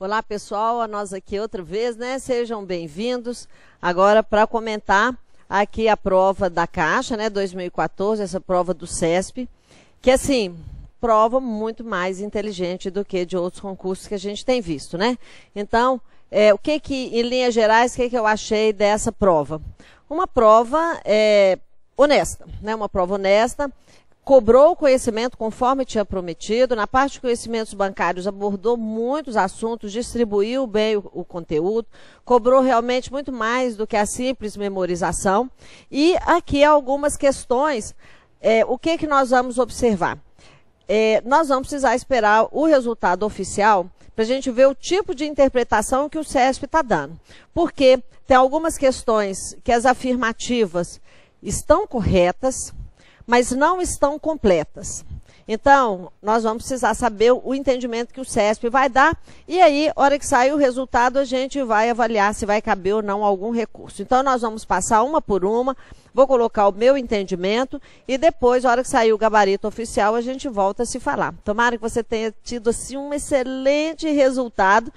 Olá, pessoal, a nós aqui outra vez, né? Sejam bem-vindos. Agora para comentar aqui a prova da Caixa, né, 2014, essa prova do CESP, que assim, prova muito mais inteligente do que de outros concursos que a gente tem visto, né? Então, é, o que que, em linhas gerais, o que que eu achei dessa prova? Uma prova é, honesta, né? Uma prova honesta, cobrou o conhecimento conforme tinha prometido. Na parte de conhecimentos bancários, abordou muitos assuntos, distribuiu bem o, o, conteúdo, cobrou realmente muito mais do que a simples memorização. E aqui algumas questões. É, o que, que nós vamos observar? É, nós vamos precisar esperar o resultado oficial para a gente ver o tipo de interpretação que o CESP está dando. Porque tem algumas questões que as afirmativas estão corretas, mas não estão completas. Então, nós vamos precisar saber o entendimento que o CESP vai dar, e aí, hora que sair o resultado, a gente vai avaliar se vai caber ou não algum recurso. Então, nós vamos passar uma por uma, vou colocar o meu entendimento, e depois, hora que sair o gabarito oficial, a gente volta a se falar. Tomara que você tenha tido, assim, um excelente resultado,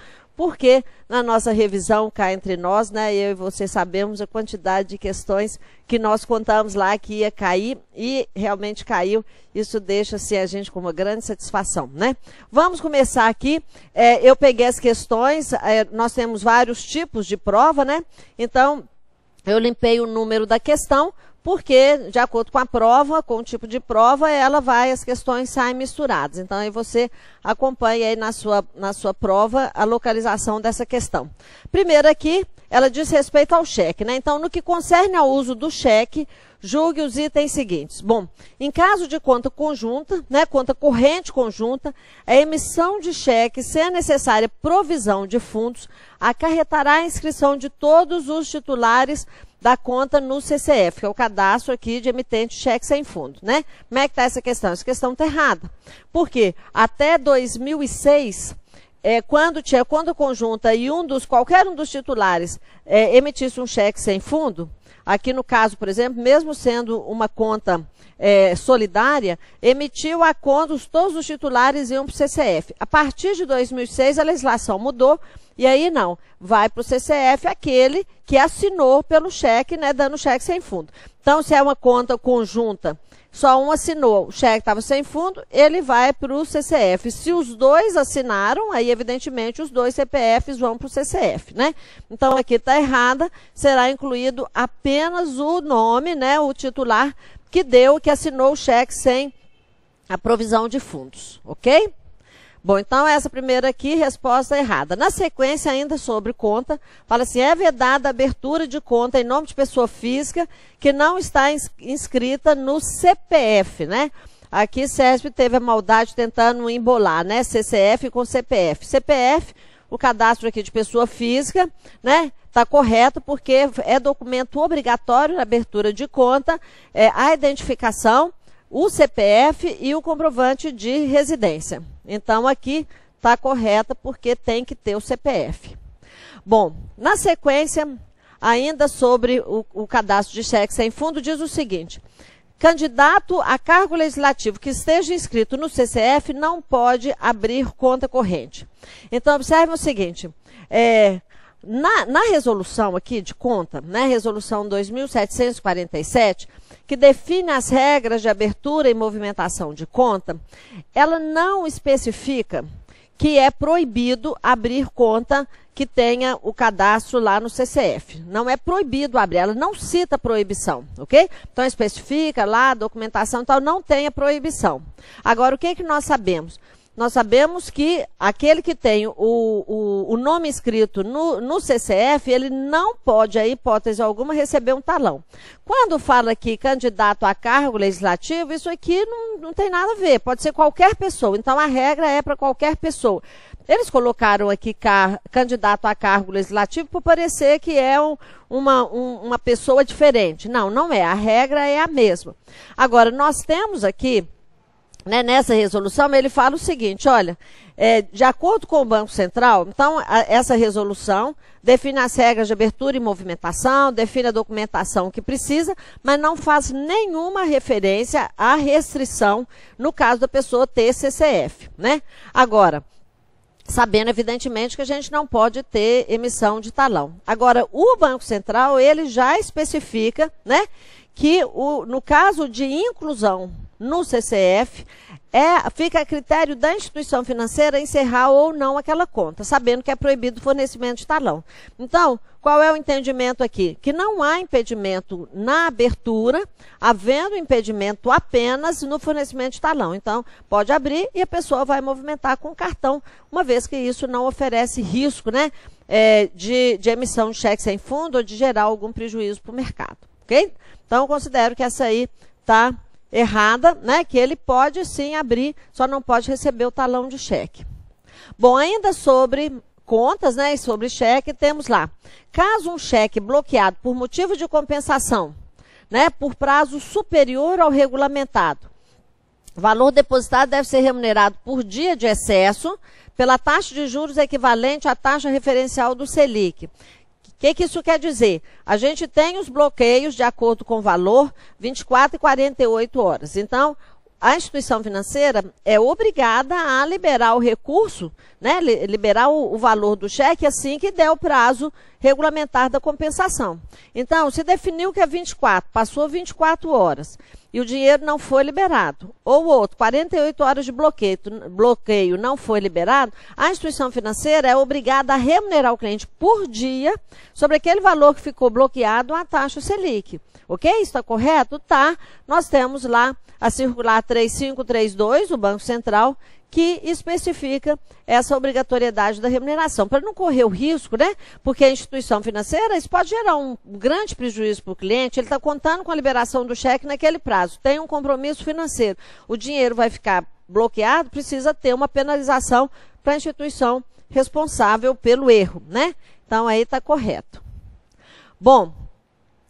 porque na nossa revisão cá entre nós, né, eu e você sabemos a quantidade de questões que nós contamos lá que ia cair e realmente caiu. Isso deixa assim, a gente com uma grande satisfação, né? Vamos começar aqui. É, eu peguei as questões, é, nós temos vários tipos de prova, né? Então, eu limpei o número da questão porque, de acordo com a prova, com o tipo de prova, ela vai, as questões saem misturadas. Então, aí você acompanha aí na sua, na sua prova a localização dessa questão. Primeiro aqui, ela diz respeito ao cheque, né? Então, no que concerne ao uso do cheque, julgue os itens seguintes. Bom, em caso de conta conjunta, né, conta corrente conjunta, a emissão de cheque, se é necessária provisão de fundos, acarretará a inscrição de todos os titulares da conta no CCF, que é o cadastro aqui de emitente de cheque sem fundo, né? Como é que está essa questão? Essa questão está errada. Por quê? Até 2006, é, quando tinha quando conjunta e um dos qualquer um dos titulares é, emitisse um cheque sem fundo, aqui no caso, por exemplo, mesmo sendo uma conta é, solidária, emitiu a conta, todos os titulares iam para o CCF. A partir de 2006, a legislação mudou e aí não, vai para o CCF aquele que assinou pelo cheque, né, dando cheque sem fundo. Então, se é uma conta conjunta, só um assinou, o cheque estava sem fundo, ele vai para o CCF. Se os dois assinaram, aí evidentemente os dois CPFs vão para o CCF, né? Então aqui está errada, será incluído apenas o nome, né, o titular que deu, que assinou o cheque sem a provisão de fundos, ok? Bom, então essa primeira aqui, resposta errada. Na sequência, ainda sobre conta, fala assim: é vedada a abertura de conta em nome de pessoa física que não está inscrita no CPF, né? Aqui CESP teve a maldade tentando embolar, né? CCF com CPF. CPF, o cadastro aqui de pessoa física, né? Está correto porque é documento obrigatório na abertura de conta, é, a identificação o CPF e o comprovante de residência. Então, aqui está correta porque tem que ter o CPF. Bom, na sequência, ainda sobre o, o cadastro de cheque sem fundo, diz o seguinte: candidato a cargo legislativo que esteja inscrito no CCF não pode abrir conta corrente. Então, observe o seguinte: é, na, na, resolução aqui de conta, né, resolução 2747, que define as regras de abertura e movimentação de conta, ela não especifica que é proibido abrir conta que tenha o cadastro lá no CCF. Não é proibido abrir, ela não cita proibição, ok? Então especifica lá, documentação e tal, não tenha proibição. Agora, o que, é que nós sabemos? nós sabemos que aquele que tem o, o, o nome escrito no, no, CCF, ele não pode, a hipótese alguma, receber um talão. Quando fala que candidato a cargo legislativo, isso aqui não, não tem nada a ver, pode ser qualquer pessoa. Então, a regra é para qualquer pessoa. Eles colocaram aqui car, candidato a cargo legislativo para parecer que é um, uma, um, uma pessoa diferente. Não, não é. A regra é a mesma. Agora, nós temos aqui né, nessa resolução, ele fala o seguinte: olha, é, de acordo com o Banco Central, então a, essa resolução define as regras de abertura e movimentação, define a documentação que precisa, mas não faz nenhuma referência à restrição no caso da pessoa ter CCF. Né? Agora, sabendo evidentemente que a gente não pode ter emissão de talão. Agora, o Banco Central ele já especifica, né, que o, no caso de inclusão no CCF, é, fica a critério da instituição financeira encerrar ou não aquela conta, sabendo que é proibido o fornecimento de talão. Então, qual é o entendimento aqui? Que não há impedimento na abertura, havendo impedimento apenas no fornecimento de talão. Então, pode abrir e a pessoa vai movimentar com cartão, uma vez que isso não oferece risco né, é, de, de emissão de cheque sem fundo ou de gerar algum prejuízo para o mercado. ok? Então, considero que essa aí está errada, né? Que ele pode sim abrir, só não pode receber o talão de cheque. Bom, ainda sobre contas, né, e sobre cheque, temos lá. Caso um cheque bloqueado por motivo de compensação, né, por prazo superior ao regulamentado, valor depositado deve ser remunerado por dia de excesso pela taxa de juros equivalente à taxa referencial do Selic que, que isso quer dizer? A gente tem os bloqueios de acordo com o valor, 24 e 48 horas. Então, a instituição financeira é obrigada a liberar o recurso, né, liberar o, o, valor do cheque assim que der o prazo regulamentar da compensação. Então, se definiu que é 24, passou 24 horas e o dinheiro não foi liberado. Ou outro, 48 horas de bloqueio, bloqueio não foi liberado, a instituição financeira é obrigada a remunerar o cliente por dia sobre aquele valor que ficou bloqueado a taxa Selic. Ok? Está correto? Tá. Nós temos lá a circular 3532, o Banco Central, que especifica essa obrigatoriedade da remuneração, para não correr o risco, né? Porque a instituição financeira, isso pode gerar um grande prejuízo para o cliente, ele está contando com a liberação do cheque naquele prazo, tem um compromisso financeiro, o dinheiro vai ficar bloqueado, precisa ter uma penalização para a instituição responsável pelo erro, né? Então aí está correto. Bom,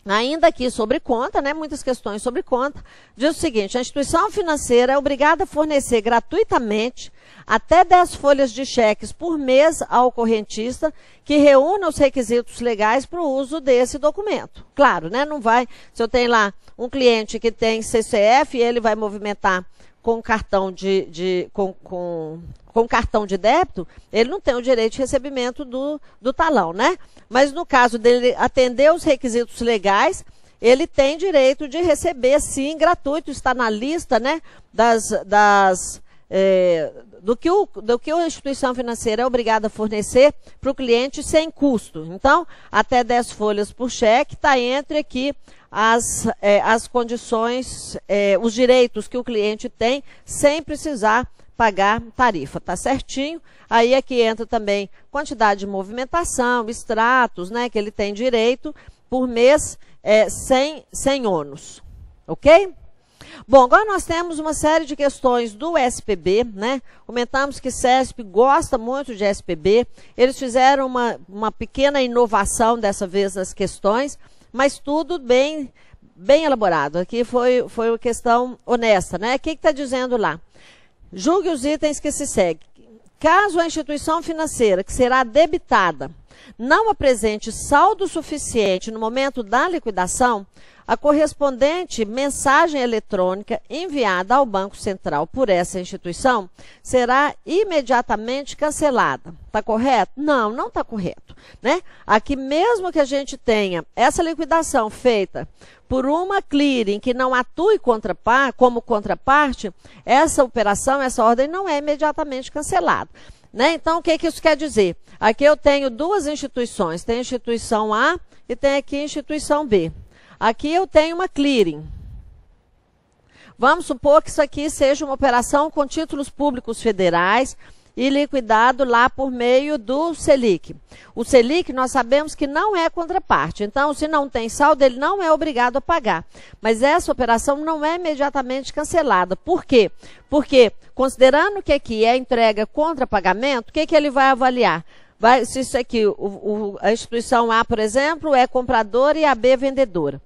ainda aqui sobre conta, né, muitas questões sobre conta, diz o seguinte: a instituição financeira é obrigada a fornecer gratuitamente até 10 folhas de cheques por mês ao correntista que reúna os requisitos legais para o uso desse documento. Claro, né, não vai, se eu tenho lá um cliente que tem CCF, ele vai movimentar com cartão de, de com, com com cartão de débito, ele não tem o direito de recebimento do, do talão, né? Mas no caso dele atender os requisitos legais, ele tem direito de receber, sim, gratuito, está na lista, né? Das. das é, do, que o, do que a instituição financeira é obrigada a fornecer para o cliente sem custo. Então, até 10 folhas por cheque está entre aqui as, é, as condições, é, os direitos que o cliente tem sem precisar pagar tarifa, tá certinho? Aí aqui é entra também quantidade de movimentação, extratos, né, que ele tem direito por mês é, sem, sem ônus, ok? Bom, agora nós temos uma série de questões do SPB, né? Comentamos que CESP gosta muito de SPB, eles fizeram uma, uma pequena inovação dessa vez nas questões, mas tudo bem bem elaborado. Aqui foi, foi uma questão honesta, né? O que está dizendo lá? Julgue os itens que se seguem. Caso a instituição financeira que será debitada não apresente saldo suficiente no momento da liquidação, a correspondente mensagem eletrônica enviada ao Banco Central por essa instituição será imediatamente cancelada. Está correto? Não, não está correto. Né? Aqui, mesmo que a gente tenha essa liquidação feita por uma clearing que não atue como contraparte, essa operação, essa ordem não é imediatamente cancelada. Né? Então, o que, que isso quer dizer? Aqui eu tenho duas instituições, tem a instituição A e tem aqui a instituição B. Aqui eu tenho uma clearing. Vamos supor que isso aqui seja uma operação com títulos públicos federais, e liquidado lá por meio do Selic. O Selic, nós sabemos que não é contraparte. Então, se não tem saldo, ele não é obrigado a pagar. Mas essa operação não é imediatamente cancelada. Por quê? Porque, considerando que aqui é entrega contra pagamento, o que, que ele vai avaliar? Vai, se isso aqui, o, o, a instituição A, por exemplo, é compradora e a B vendedora.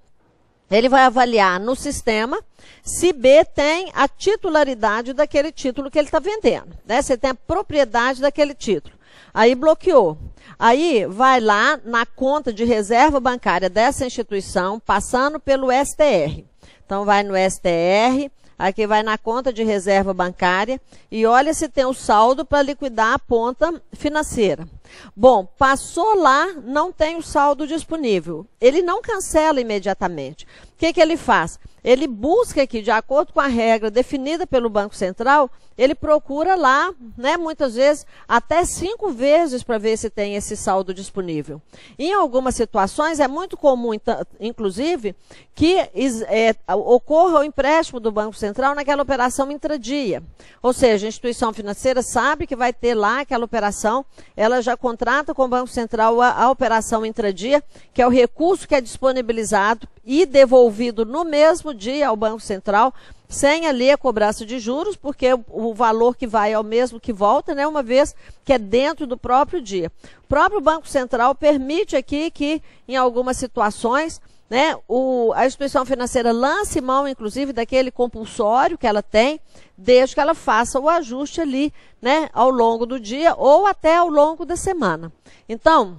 Ele vai avaliar no sistema se B tem a titularidade daquele título que ele está vendendo, né? Se tem a propriedade daquele título. Aí bloqueou. Aí vai lá na conta de reserva bancária dessa instituição, passando pelo STR. Então vai no STR, Aqui vai na conta de reserva bancária e olha se tem o saldo para liquidar a ponta financeira. Bom, passou lá, não tem o saldo disponível. Ele não cancela imediatamente. O que, que ele faz? Ele busca aqui de acordo com a regra definida pelo Banco Central, ele procura lá, né, muitas vezes, até cinco vezes para ver se tem esse saldo disponível. Em algumas situações, é muito comum, inclusive, que é, ocorra o empréstimo do Banco Central naquela operação intradia. Ou seja, a instituição financeira sabe que vai ter lá aquela operação, ela já contrata com o Banco Central a, a operação intradia, que é o recurso que é disponibilizado e devolvido no mesmo dia ao Banco Central, sem ali a cobrança de juros, porque o valor que vai é o mesmo que volta, né, uma vez que é dentro do próprio dia. O próprio Banco Central permite aqui que, em algumas situações, né, o, a instituição financeira lance mão, inclusive, daquele compulsório que ela tem, desde que ela faça o ajuste ali né, ao longo do dia ou até ao longo da semana. Então,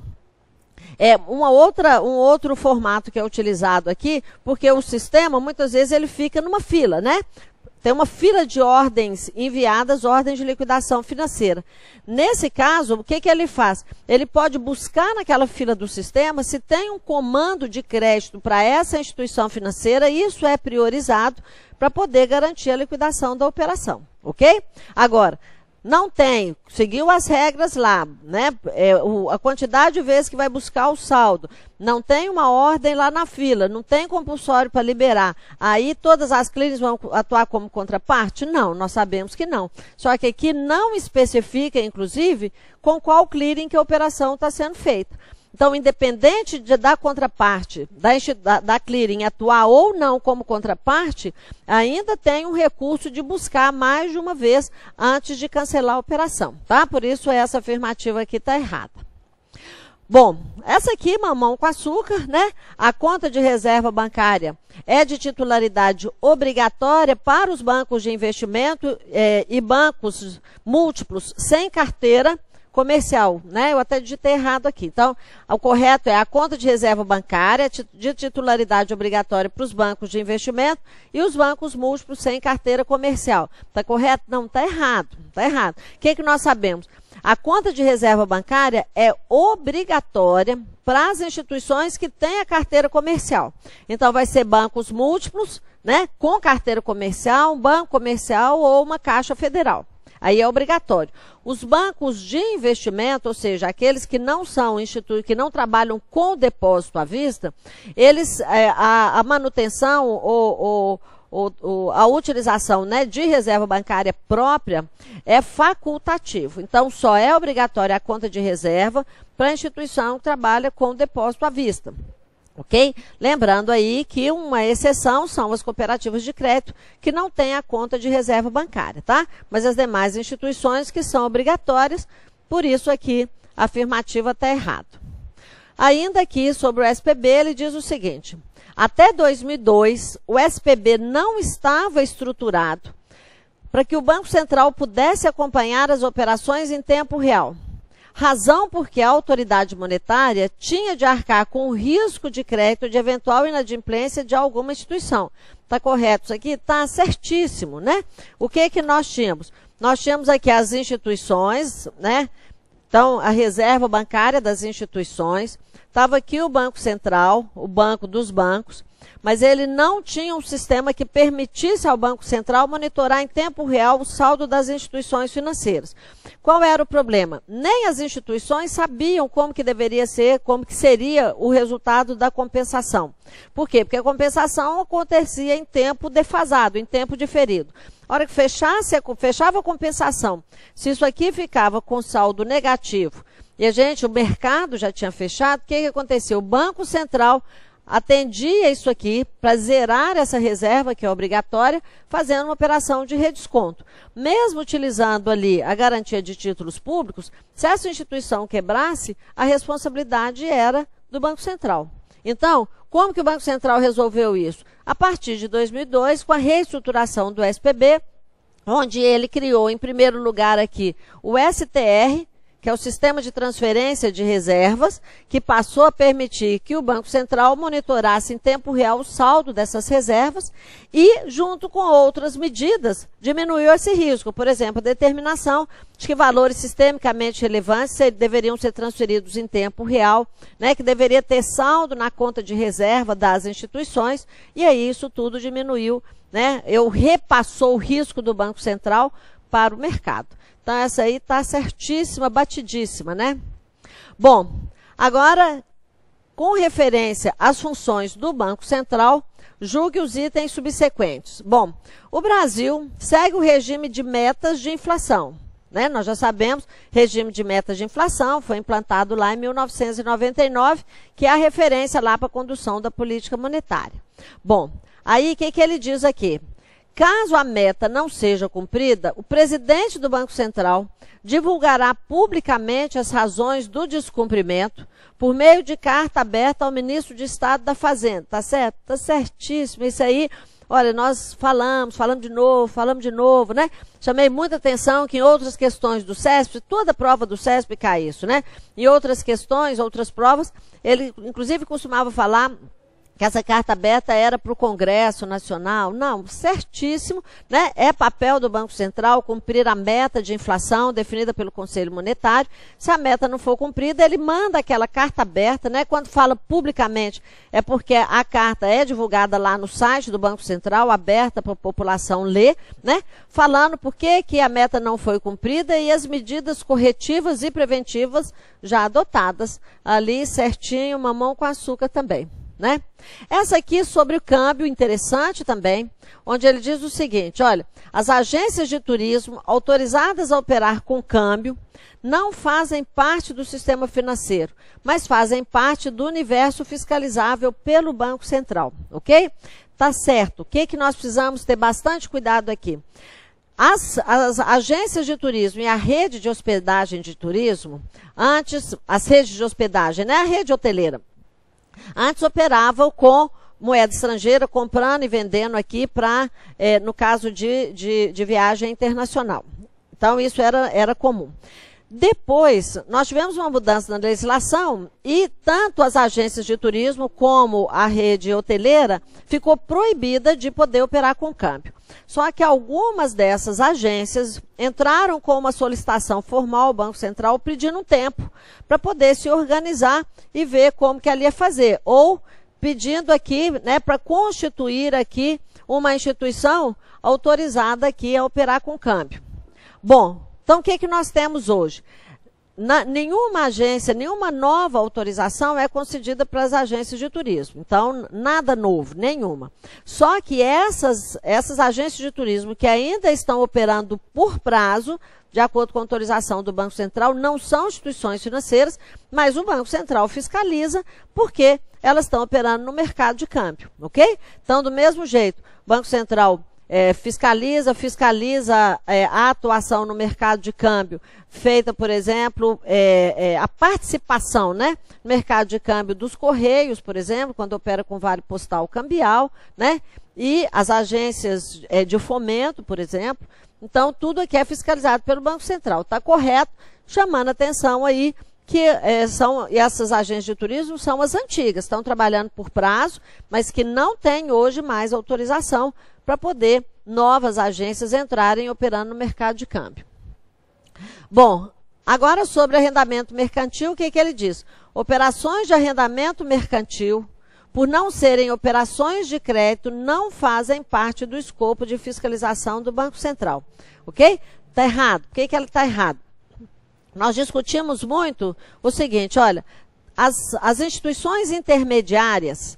é, uma outra, um outro formato que é utilizado aqui, porque o sistema muitas vezes ele fica numa fila, né? Tem uma fila de ordens enviadas, ordens de liquidação financeira. Nesse caso, o que, que ele faz? Ele pode buscar naquela fila do sistema se tem um comando de crédito para essa instituição financeira, isso é priorizado para poder garantir a liquidação da operação, ok? Agora, não tem, seguiu as regras lá, né? É, o, a quantidade de vezes que vai buscar o saldo. Não tem uma ordem lá na fila, não tem compulsório para liberar. Aí todas as clínicas vão atuar como contraparte? Não, nós sabemos que não. Só que aqui não especifica, inclusive, com qual clearing que a operação está sendo feita. Então, independente de, da contraparte, da, da clearing atuar ou não como contraparte, ainda tem um recurso de buscar mais de uma vez antes de cancelar a operação, tá? Por isso, essa afirmativa aqui está errada. Bom, essa aqui, mamão com açúcar, né? A conta de reserva bancária é de titularidade obrigatória para os bancos de investimento eh, e bancos múltiplos sem carteira comercial, né? Eu até digitei errado aqui. Então, o correto é a conta de reserva bancária de titularidade obrigatória para os bancos de investimento e os bancos múltiplos sem carteira comercial. Está correto? Não, está errado. Está errado. O que, é que nós sabemos? A conta de reserva bancária é obrigatória para as instituições que têm a carteira comercial. Então, vai ser bancos múltiplos, né? Com carteira comercial, um banco comercial ou uma caixa federal. Aí é obrigatório. Os bancos de investimento, ou seja, aqueles que não são institutos, que não trabalham com depósito à vista, eles é, a, a, manutenção ou, ou a utilização né, de reserva bancária própria é facultativo. Então, só é obrigatória a conta de reserva para a instituição que trabalha com depósito à vista. Ok? Lembrando aí que uma exceção são as cooperativas de crédito que não têm a conta de reserva bancária, tá? Mas as demais instituições que são obrigatórias, por isso aqui a afirmativa está errado. Ainda aqui sobre o SPB, ele diz o seguinte: até 2002, o SPB não estava estruturado para que o Banco Central pudesse acompanhar as operações em tempo real razão porque a autoridade monetária tinha de arcar com o risco de crédito de eventual inadimplência de alguma instituição. Está correto isso aqui? Está certíssimo, né? O que, que nós tínhamos? Nós tínhamos aqui as instituições, né? Então, a reserva bancária das instituições. Estava aqui o Banco Central, o Banco dos Bancos mas ele não tinha um sistema que permitisse ao Banco Central monitorar em tempo real o saldo das instituições financeiras. Qual era o problema? Nem as instituições sabiam como que deveria ser, como que seria o resultado da compensação. Por quê? Porque a compensação acontecia em tempo defasado, em tempo diferido. A hora que fechasse, fechava a compensação. Se isso aqui ficava com saldo negativo, e a gente, o mercado já tinha fechado, o que, que aconteceu? O Banco Central atendia isso aqui para zerar essa reserva que é obrigatória, fazendo uma operação de redesconto. Mesmo utilizando ali a garantia de títulos públicos, se essa instituição quebrasse, a responsabilidade era do Banco Central. Então, como que o Banco Central resolveu isso? A partir de 2002, com a reestruturação do SPB, onde ele criou, em primeiro lugar aqui, o STR, que é o sistema de transferência de reservas, que passou a permitir que o Banco Central monitorasse em tempo real o saldo dessas reservas e, junto com outras medidas, diminuiu esse risco. Por exemplo, a determinação de que valores sistemicamente relevantes deveriam ser transferidos em tempo real, né, que deveria ter saldo na conta de reserva das instituições, e aí isso tudo diminuiu, né, eu repassou o risco do Banco Central para o mercado. Então, essa aí está certíssima, batidíssima, né? Bom, agora, com referência às funções do Banco Central, julgue os itens subsequentes. Bom, o Brasil segue o regime de metas de inflação. Né? Nós já sabemos, regime de metas de inflação foi implantado lá em 1999, que é a referência lá para a condução da política monetária. Bom, aí o que, que ele diz aqui? Caso a meta não seja cumprida, o presidente do Banco Central divulgará publicamente as razões do descumprimento por meio de carta aberta ao ministro de Estado da Fazenda. Tá certo? Tá certíssimo. Isso aí, olha, nós falamos, falamos de novo, falamos de novo, né? Chamei muita atenção que em outras questões do CESP, toda prova do CESP cai isso, né? Em outras questões, outras provas, ele inclusive costumava falar que essa carta aberta era para o Congresso Nacional. Não, certíssimo. Né? É papel do Banco Central cumprir a meta de inflação definida pelo Conselho Monetário. Se a meta não for cumprida, ele manda aquela carta aberta. Né? Quando fala publicamente, é porque a carta é divulgada lá no site do Banco Central, aberta para a população ler, né? falando por que, que a meta não foi cumprida e as medidas corretivas e preventivas já adotadas. Ali certinho, mamão com açúcar também né? Essa aqui sobre o câmbio, interessante também, onde ele diz o seguinte: olha, as agências de turismo autorizadas a operar com câmbio não fazem parte do sistema financeiro, mas fazem parte do universo fiscalizável pelo Banco Central, ok? Tá certo. O que, que nós precisamos ter bastante cuidado aqui? As, as, agências de turismo e a rede de hospedagem de turismo, antes, as redes de hospedagem, né? A rede hoteleira, Antes operavam com moeda estrangeira, comprando e vendendo aqui para, é, eh, no caso de, de, de viagem internacional. Então, isso era, era comum. Depois, nós tivemos uma mudança na legislação e tanto as agências de turismo como a rede hoteleira ficou proibida de poder operar com câmbio. Só que algumas dessas agências entraram com uma solicitação formal ao Banco Central pedindo um tempo para poder se organizar e ver como que ela ia fazer. Ou pedindo aqui, né, para constituir aqui uma instituição autorizada aqui a operar com câmbio. Bom, então, o que, é que nós temos hoje? Na, nenhuma agência, nenhuma nova autorização é concedida para as agências de turismo. Então, nada novo, nenhuma. Só que essas, essas agências de turismo que ainda estão operando por prazo, de acordo com a autorização do Banco Central, não são instituições financeiras, mas o Banco Central fiscaliza porque elas estão operando no mercado de câmbio, ok? Então, do mesmo jeito, o Banco Central é, fiscaliza, fiscaliza é, a atuação no mercado de câmbio feita, por exemplo, é, é, a participação né, no mercado de câmbio dos Correios, por exemplo, quando opera com vale postal cambial, né, e as agências é, de fomento, por exemplo. Então, tudo aqui é fiscalizado pelo Banco Central. Está correto, chamando atenção aí que é, são essas agências de turismo são as antigas, estão trabalhando por prazo, mas que não têm hoje mais autorização para poder novas agências entrarem operando no mercado de câmbio. Bom, agora sobre arrendamento mercantil, o que, que ele diz? Operações de arrendamento mercantil, por não serem operações de crédito, não fazem parte do escopo de fiscalização do Banco Central. Ok? Está errado. Por que, que ela está errado? Nós discutimos muito o seguinte: olha, as, as instituições intermediárias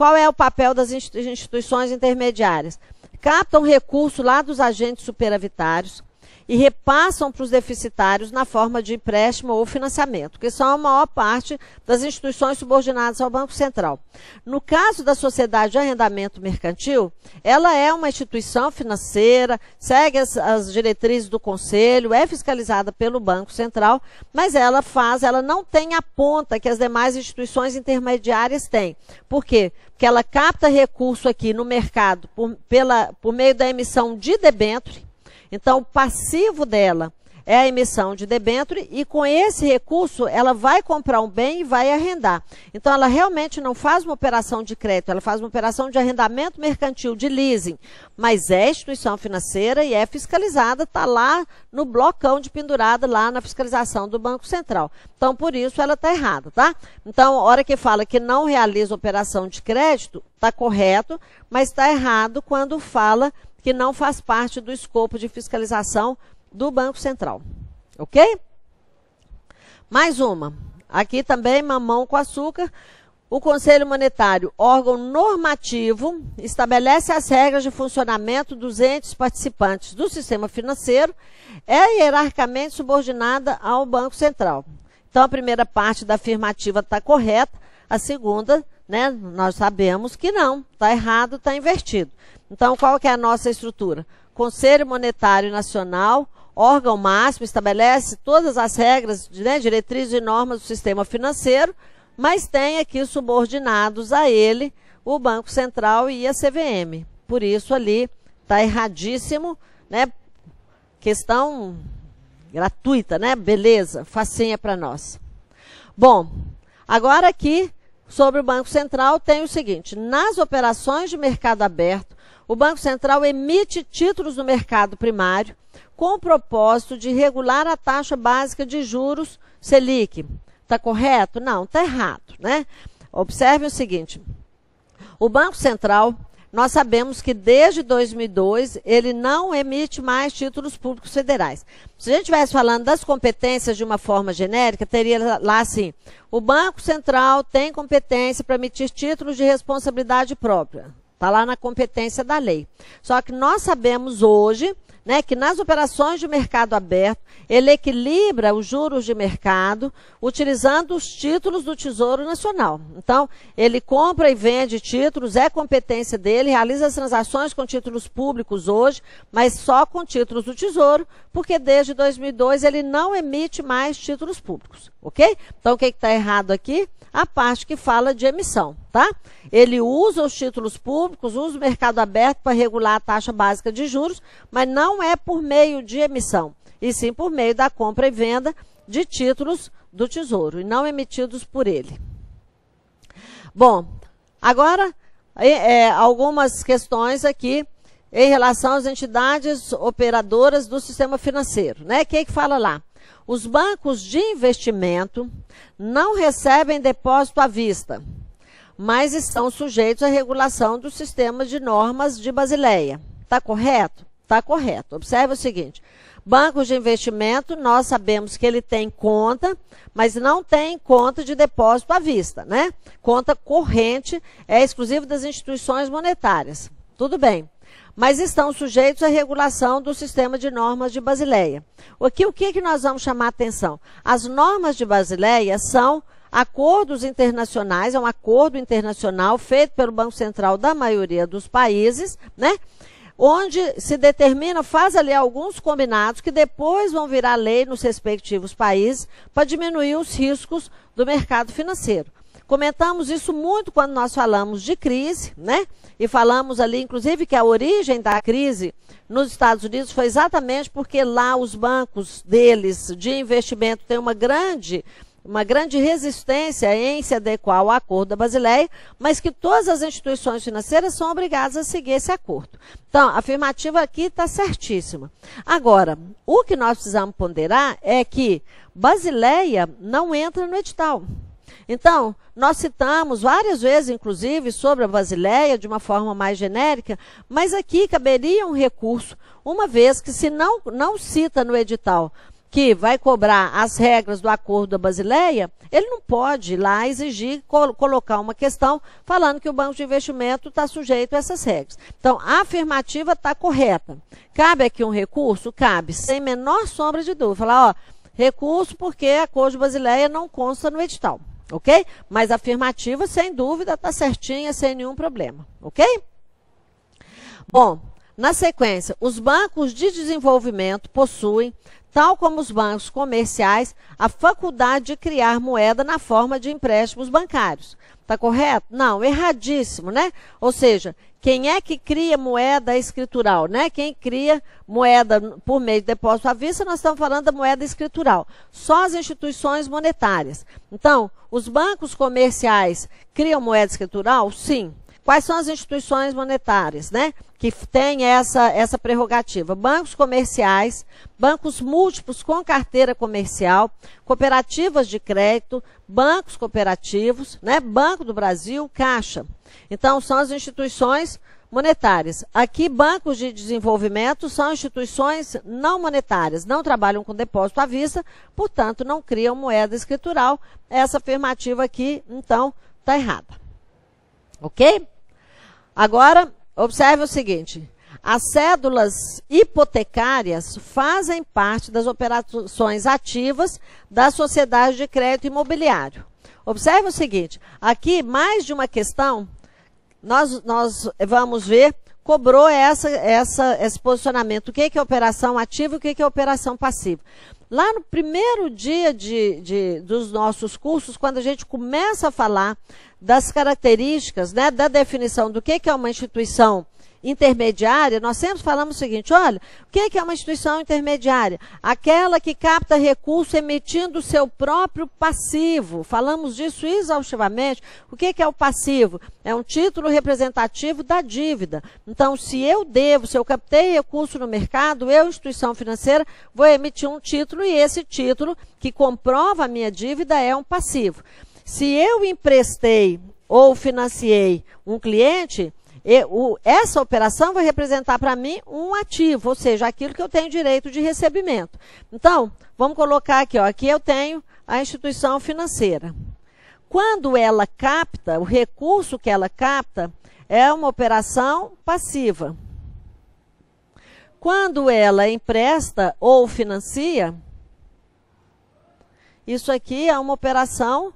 qual é o papel das instituições intermediárias? Captam recurso lá dos agentes superavitários, e repassam para os deficitários na forma de empréstimo ou financiamento, que são a maior parte das instituições subordinadas ao Banco Central. No caso da sociedade de arrendamento mercantil, ela é uma instituição financeira, segue as, as diretrizes do Conselho, é fiscalizada pelo Banco Central, mas ela faz, ela não tem a ponta que as demais instituições intermediárias têm. Por quê? Porque ela capta recurso aqui no mercado por, pela, por meio da emissão de debênture, então, o passivo dela é a emissão de debênture e com esse recurso ela vai comprar um bem e vai arrendar. Então ela realmente não faz uma operação de crédito, ela faz uma operação de arrendamento mercantil, de leasing, mas é instituição financeira e é fiscalizada, está lá no blocão de pendurada, lá na fiscalização do Banco Central. Então por isso ela está errada, tá? Então a hora que fala que não realiza operação de crédito, está correto, mas está errado quando fala que não faz parte do escopo de fiscalização do Banco Central. Ok? Mais uma. Aqui também, mamão com açúcar. O Conselho Monetário, órgão normativo, estabelece as regras de funcionamento dos entes participantes do sistema financeiro, é hierarquicamente subordinada ao Banco Central. Então, a primeira parte da afirmativa está correta, a segunda né? Nós sabemos que não, está errado, está invertido. Então, qual que é a nossa estrutura? Conselho Monetário Nacional, órgão máximo, estabelece todas as regras, né, diretrizes e normas do sistema financeiro, mas tem aqui subordinados a ele o Banco Central e a CVM. Por isso ali está erradíssimo, né? Questão gratuita, né? Beleza, facinha para nós. Bom, agora aqui sobre o Banco Central tem o seguinte: nas operações de mercado aberto, o Banco Central emite títulos no mercado primário com o propósito de regular a taxa básica de juros Selic. Está correto? Não, está errado, né? Observe o seguinte: o Banco Central nós sabemos que desde 2002 ele não emite mais títulos públicos federais. Se a gente estivesse falando das competências de uma forma genérica, teria lá assim: o Banco Central tem competência para emitir títulos de responsabilidade própria. Está lá na competência da lei. Só que nós sabemos hoje né, que nas operações de mercado aberto, ele equilibra os juros de mercado utilizando os títulos do Tesouro Nacional. Então, ele compra e vende títulos, é competência dele, realiza as transações com títulos públicos hoje, mas só com títulos do Tesouro, porque desde 2002 ele não emite mais títulos públicos, ok? Então, o que está errado aqui? a parte que fala de emissão, tá? Ele usa os títulos públicos, usa o mercado aberto para regular a taxa básica de juros, mas não é por meio de emissão, e sim por meio da compra e venda de títulos do Tesouro, e não emitidos por ele. Bom, agora é, é algumas questões aqui em relação às entidades operadoras do sistema financeiro, né? Quem é que fala lá? Os bancos de investimento não recebem depósito à vista, mas estão sujeitos à regulação do sistema de normas de Basileia. Está correto? Está correto. Observe o seguinte: bancos de investimento, nós sabemos que ele tem conta, mas não tem conta de depósito à vista, né? Conta corrente é exclusivo das instituições monetárias. Tudo bem mas estão sujeitos à regulação do sistema de normas de Basileia. Aqui, o que, é que nós vamos chamar a atenção? As normas de Basileia são acordos internacionais, é um acordo internacional feito pelo Banco Central da maioria dos países, né? onde se determina, faz ali alguns combinados que depois vão virar lei nos respectivos países para diminuir os riscos do mercado financeiro. Comentamos isso muito quando nós falamos de crise, né? E falamos ali, inclusive, que a origem da crise nos Estados Unidos foi exatamente porque lá os bancos deles de investimento têm uma grande uma grande resistência em se adequar ao acordo da Basileia, mas que todas as instituições financeiras são obrigadas a seguir esse acordo. Então, a afirmativa aqui está certíssima. Agora, o que nós precisamos ponderar é que Basileia não entra no edital. Então, nós citamos várias vezes, inclusive, sobre a Basileia de uma forma mais genérica, mas aqui caberia um recurso, uma vez que se não, não cita no edital que vai cobrar as regras do acordo da Basileia, ele não pode lá exigir col colocar uma questão falando que o banco de investimento está sujeito a essas regras. Então, a afirmativa está correta. Cabe aqui um recurso? Cabe, sem menor sombra de dúvida. Falar, ó, recurso porque acordo de Basileia não consta no edital ok? Mas afirmativa, sem dúvida, está certinha, sem nenhum problema, ok? Bom, na sequência, os bancos de desenvolvimento possuem, tal como os bancos comerciais, a faculdade de criar moeda na forma de empréstimos bancários. Tá correto? Não, erradíssimo, né? Ou seja, quem é que cria moeda escritural, né? Quem cria moeda por meio de depósito à vista, nós estamos falando da moeda escritural. Só as instituições monetárias. Então, os bancos comerciais criam moeda escritural? Sim. Quais são as instituições monetárias, né? Que têm essa, essa prerrogativa? Bancos comerciais, bancos múltiplos com carteira comercial, cooperativas de crédito, bancos cooperativos, né? Banco do Brasil, Caixa. Então, são as instituições monetárias. Aqui, bancos de desenvolvimento são instituições não monetárias, não trabalham com depósito à vista, portanto, não criam moeda escritural. Essa afirmativa aqui, então, está errada. Ok? Agora, observe o seguinte: as cédulas hipotecárias fazem parte das operações ativas da sociedade de crédito imobiliário. Observe o seguinte: aqui, mais de uma questão, nós, nós vamos ver cobrou essa, essa, esse posicionamento. O que é, que é operação ativa e o que é, que é operação passiva. Lá no primeiro dia de, de, dos nossos cursos, quando a gente começa a falar das características, né, da definição do que, que é uma instituição intermediária, nós sempre falamos o seguinte: olha, o é que é uma instituição intermediária? Aquela que capta recurso emitindo o seu próprio passivo. Falamos disso exaustivamente. O é que é o passivo? É um título representativo da dívida. Então, se eu devo, se eu captei recurso no mercado, eu, instituição financeira, vou emitir um título e esse título que comprova a minha dívida é um passivo. Se eu emprestei ou financiei um cliente, essa operação vai representar para mim um ativo, ou seja, aquilo que eu tenho direito de recebimento. Então, vamos colocar aqui, ó, aqui eu tenho a instituição financeira. Quando ela capta, o recurso que ela capta é uma operação passiva. Quando ela empresta ou financia, isso aqui é uma operação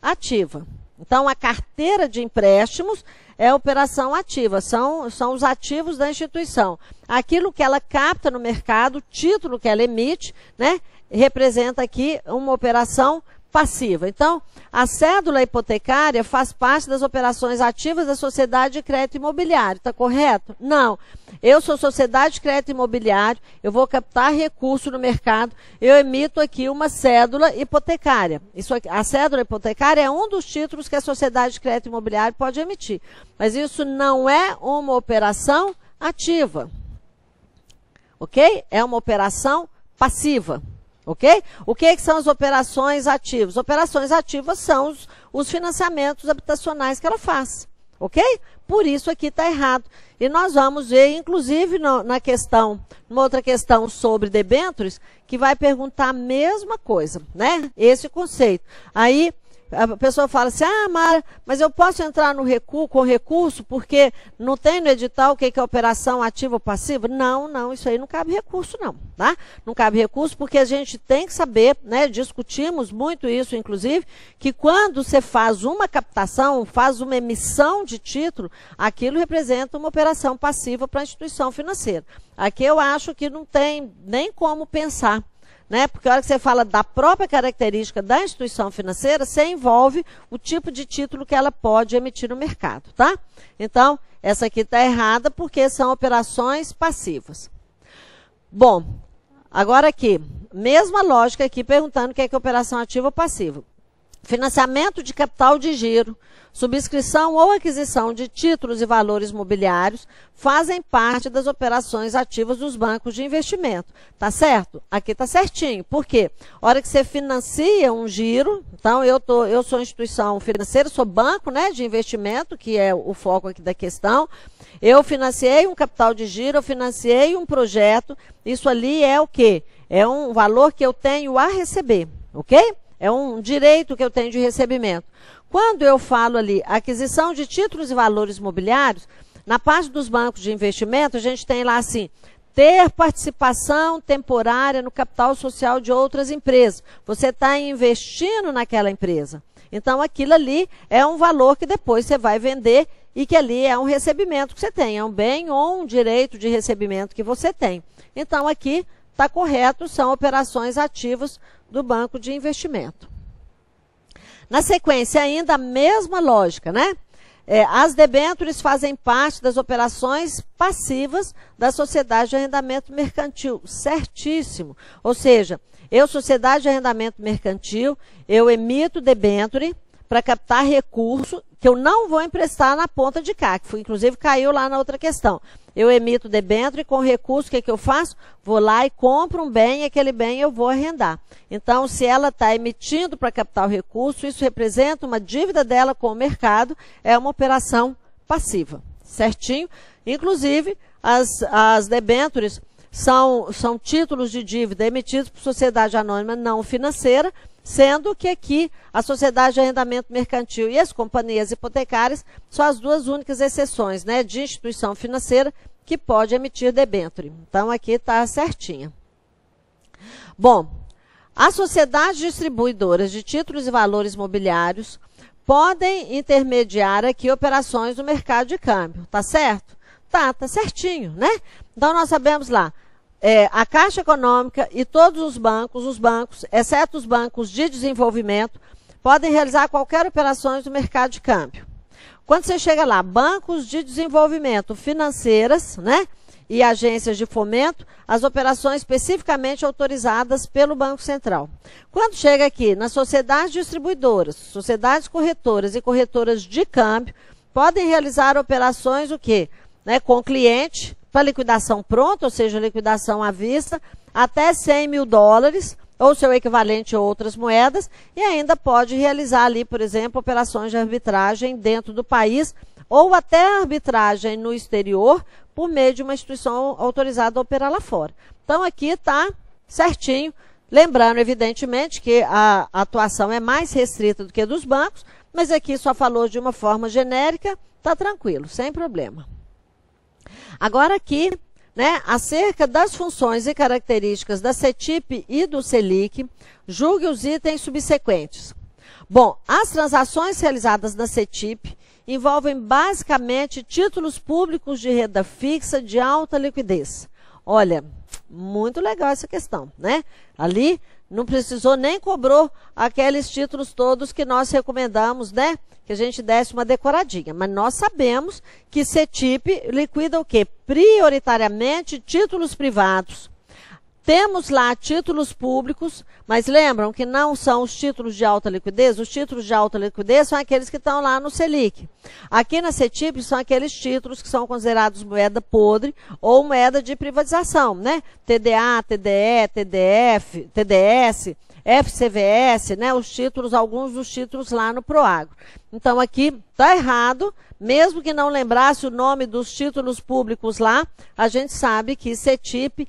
ativa. Então, a carteira de empréstimos é operação ativa, são, são os ativos da instituição. Aquilo que ela capta no mercado, o título que ela emite, né, representa aqui uma operação passiva. Então, a cédula hipotecária faz parte das operações ativas da sociedade de crédito imobiliário, está correto? Não. Eu sou sociedade de crédito imobiliário, eu vou captar recurso no mercado, eu emito aqui uma cédula hipotecária. Isso aqui, a cédula hipotecária é um dos títulos que a sociedade de crédito imobiliário pode emitir. Mas isso não é uma operação ativa. Ok? É uma operação passiva. Ok? O que, é que são as operações ativas? Operações ativas são os, os financiamentos habitacionais que ela faz. Ok? Por isso aqui está errado. E nós vamos ver, inclusive, no, na questão, numa outra questão sobre debêntures, que vai perguntar a mesma coisa, né? Esse conceito. Aí, a pessoa fala assim: ah, Mara, mas eu posso entrar no com recurso porque não tem no edital o que é operação ativa ou passiva? Não, não, isso aí não cabe recurso, não, tá? Não cabe recurso porque a gente tem que saber, né? Discutimos muito isso, inclusive, que quando você faz uma captação, faz uma emissão de título, aquilo representa uma operação passiva para a instituição financeira. Aqui eu acho que não tem nem como pensar né? Porque a hora que você fala da própria característica da instituição financeira, você envolve o tipo de título que ela pode emitir no mercado, tá? Então, essa aqui está errada porque são operações passivas. Bom, agora aqui, mesma lógica aqui perguntando o que é, que é operação ativa ou passiva financiamento de capital de giro, subscrição ou aquisição de títulos e valores mobiliários fazem parte das operações ativas dos bancos de investimento. Tá certo? Aqui tá certinho. Por quê? Hora que você financia um giro, então eu tô, eu sou instituição financeira, sou banco, né, de investimento, que é o foco aqui da questão. Eu financiei um capital de giro, eu financiei um projeto. Isso ali é o quê? É um valor que eu tenho a receber, OK? É um direito que eu tenho de recebimento. Quando eu falo ali aquisição de títulos e valores mobiliários, na parte dos bancos de investimento, a gente tem lá assim: ter participação temporária no capital social de outras empresas. Você está investindo naquela empresa. Então, aquilo ali é um valor que depois você vai vender e que ali é um recebimento que você tem, é um bem ou um direito de recebimento que você tem. Então, aqui Está correto, são operações ativos do banco de investimento. Na sequência, ainda a mesma lógica, né? É, as debêntures fazem parte das operações passivas da sociedade de arrendamento mercantil, certíssimo. Ou seja, eu, sociedade de arrendamento mercantil, eu emito debênture para captar recurso que eu não vou emprestar na ponta de cá, que foi, inclusive caiu lá na outra questão. Eu emito debênture e com recurso, o que, é que eu faço? Vou lá e compro um bem e aquele bem eu vou arrendar. Então, se ela está emitindo para capital recurso, isso representa uma dívida dela com o mercado, é uma operação passiva, certinho? Inclusive, as, as debêntures são, são títulos de dívida emitidos por sociedade anônima não financeira, Sendo que aqui a sociedade de arrendamento mercantil e as companhias hipotecárias são as duas únicas exceções né, de instituição financeira que pode emitir debênture. Então aqui está certinha. Bom, as sociedades distribuidoras de títulos e valores mobiliários podem intermediar aqui operações no mercado de câmbio, tá certo? Tá, tá certinho, né? Então nós sabemos lá, é, a Caixa Econômica e todos os bancos, os bancos, exceto os bancos de desenvolvimento, podem realizar qualquer operação do mercado de câmbio. Quando você chega lá, bancos de desenvolvimento, financeiras, né? E agências de fomento, as operações especificamente autorizadas pelo Banco Central. Quando chega aqui, nas sociedades distribuidoras, sociedades corretoras e corretoras de câmbio, podem realizar operações o quê? Né, com cliente, para liquidação pronta, ou seja, liquidação à vista, até 100 mil dólares, ou seu equivalente a outras moedas, e ainda pode realizar ali, por exemplo, operações de arbitragem dentro do país ou até arbitragem no exterior por meio de uma instituição autorizada a operar lá fora. Então, aqui está certinho. Lembrando, evidentemente, que a atuação é mais restrita do que a dos bancos, mas aqui só falou de uma forma genérica, está tranquilo, sem problema. Agora aqui, né, acerca das funções e características da CETIP e do SELIC, julgue os itens subsequentes. Bom, as transações realizadas na CETIP envolvem basicamente títulos públicos de renda fixa de alta liquidez. Olha, muito legal essa questão, né? Ali não precisou nem cobrou aqueles títulos todos que nós recomendamos, né? que a gente desse uma decoradinha. Mas nós sabemos que CETIP liquida o quê? Prioritariamente títulos privados, temos lá títulos públicos, mas lembram que não são os títulos de alta liquidez? Os títulos de alta liquidez são aqueles que estão lá no Selic. Aqui na CETIP são aqueles títulos que são considerados moeda podre ou moeda de privatização, né? TDA, TDE, TDF, TDS, FCVS, né? Os títulos, alguns dos títulos lá no Proagro. Então aqui está errado, mesmo que não lembrasse o nome dos títulos públicos lá, a gente sabe que CETIP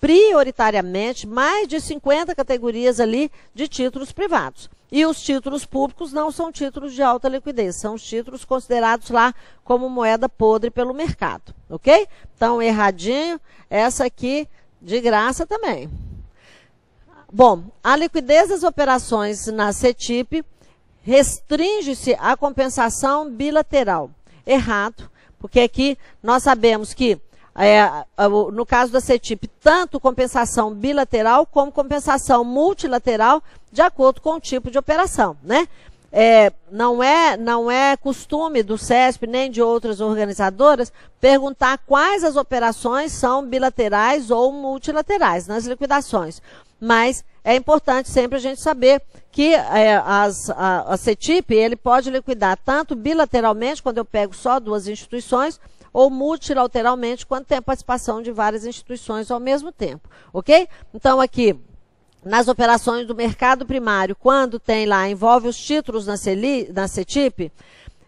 prioritariamente mais de 50 categorias ali de títulos privados. E os títulos públicos não são títulos de alta liquidez, são os títulos considerados lá como moeda podre pelo mercado, ok? Então, erradinho, essa aqui de graça também. Bom, a liquidez das operações na CETIP restringe-se à compensação bilateral. Errado, porque aqui nós sabemos que é, no caso da CETIP, tanto compensação bilateral como compensação multilateral, de acordo com o tipo de operação, né? É, não, é, não é costume do CESP nem de outras organizadoras perguntar quais as operações são bilaterais ou multilaterais nas liquidações. Mas é importante sempre a gente saber que é, as, a, a CETIP ele pode liquidar tanto bilateralmente, quando eu pego só duas instituições, ou multilateralmente, quando tem a participação de várias instituições ao mesmo tempo. Ok? Então, aqui nas operações do mercado primário, quando tem lá, envolve os títulos na, CELI, na CETIP,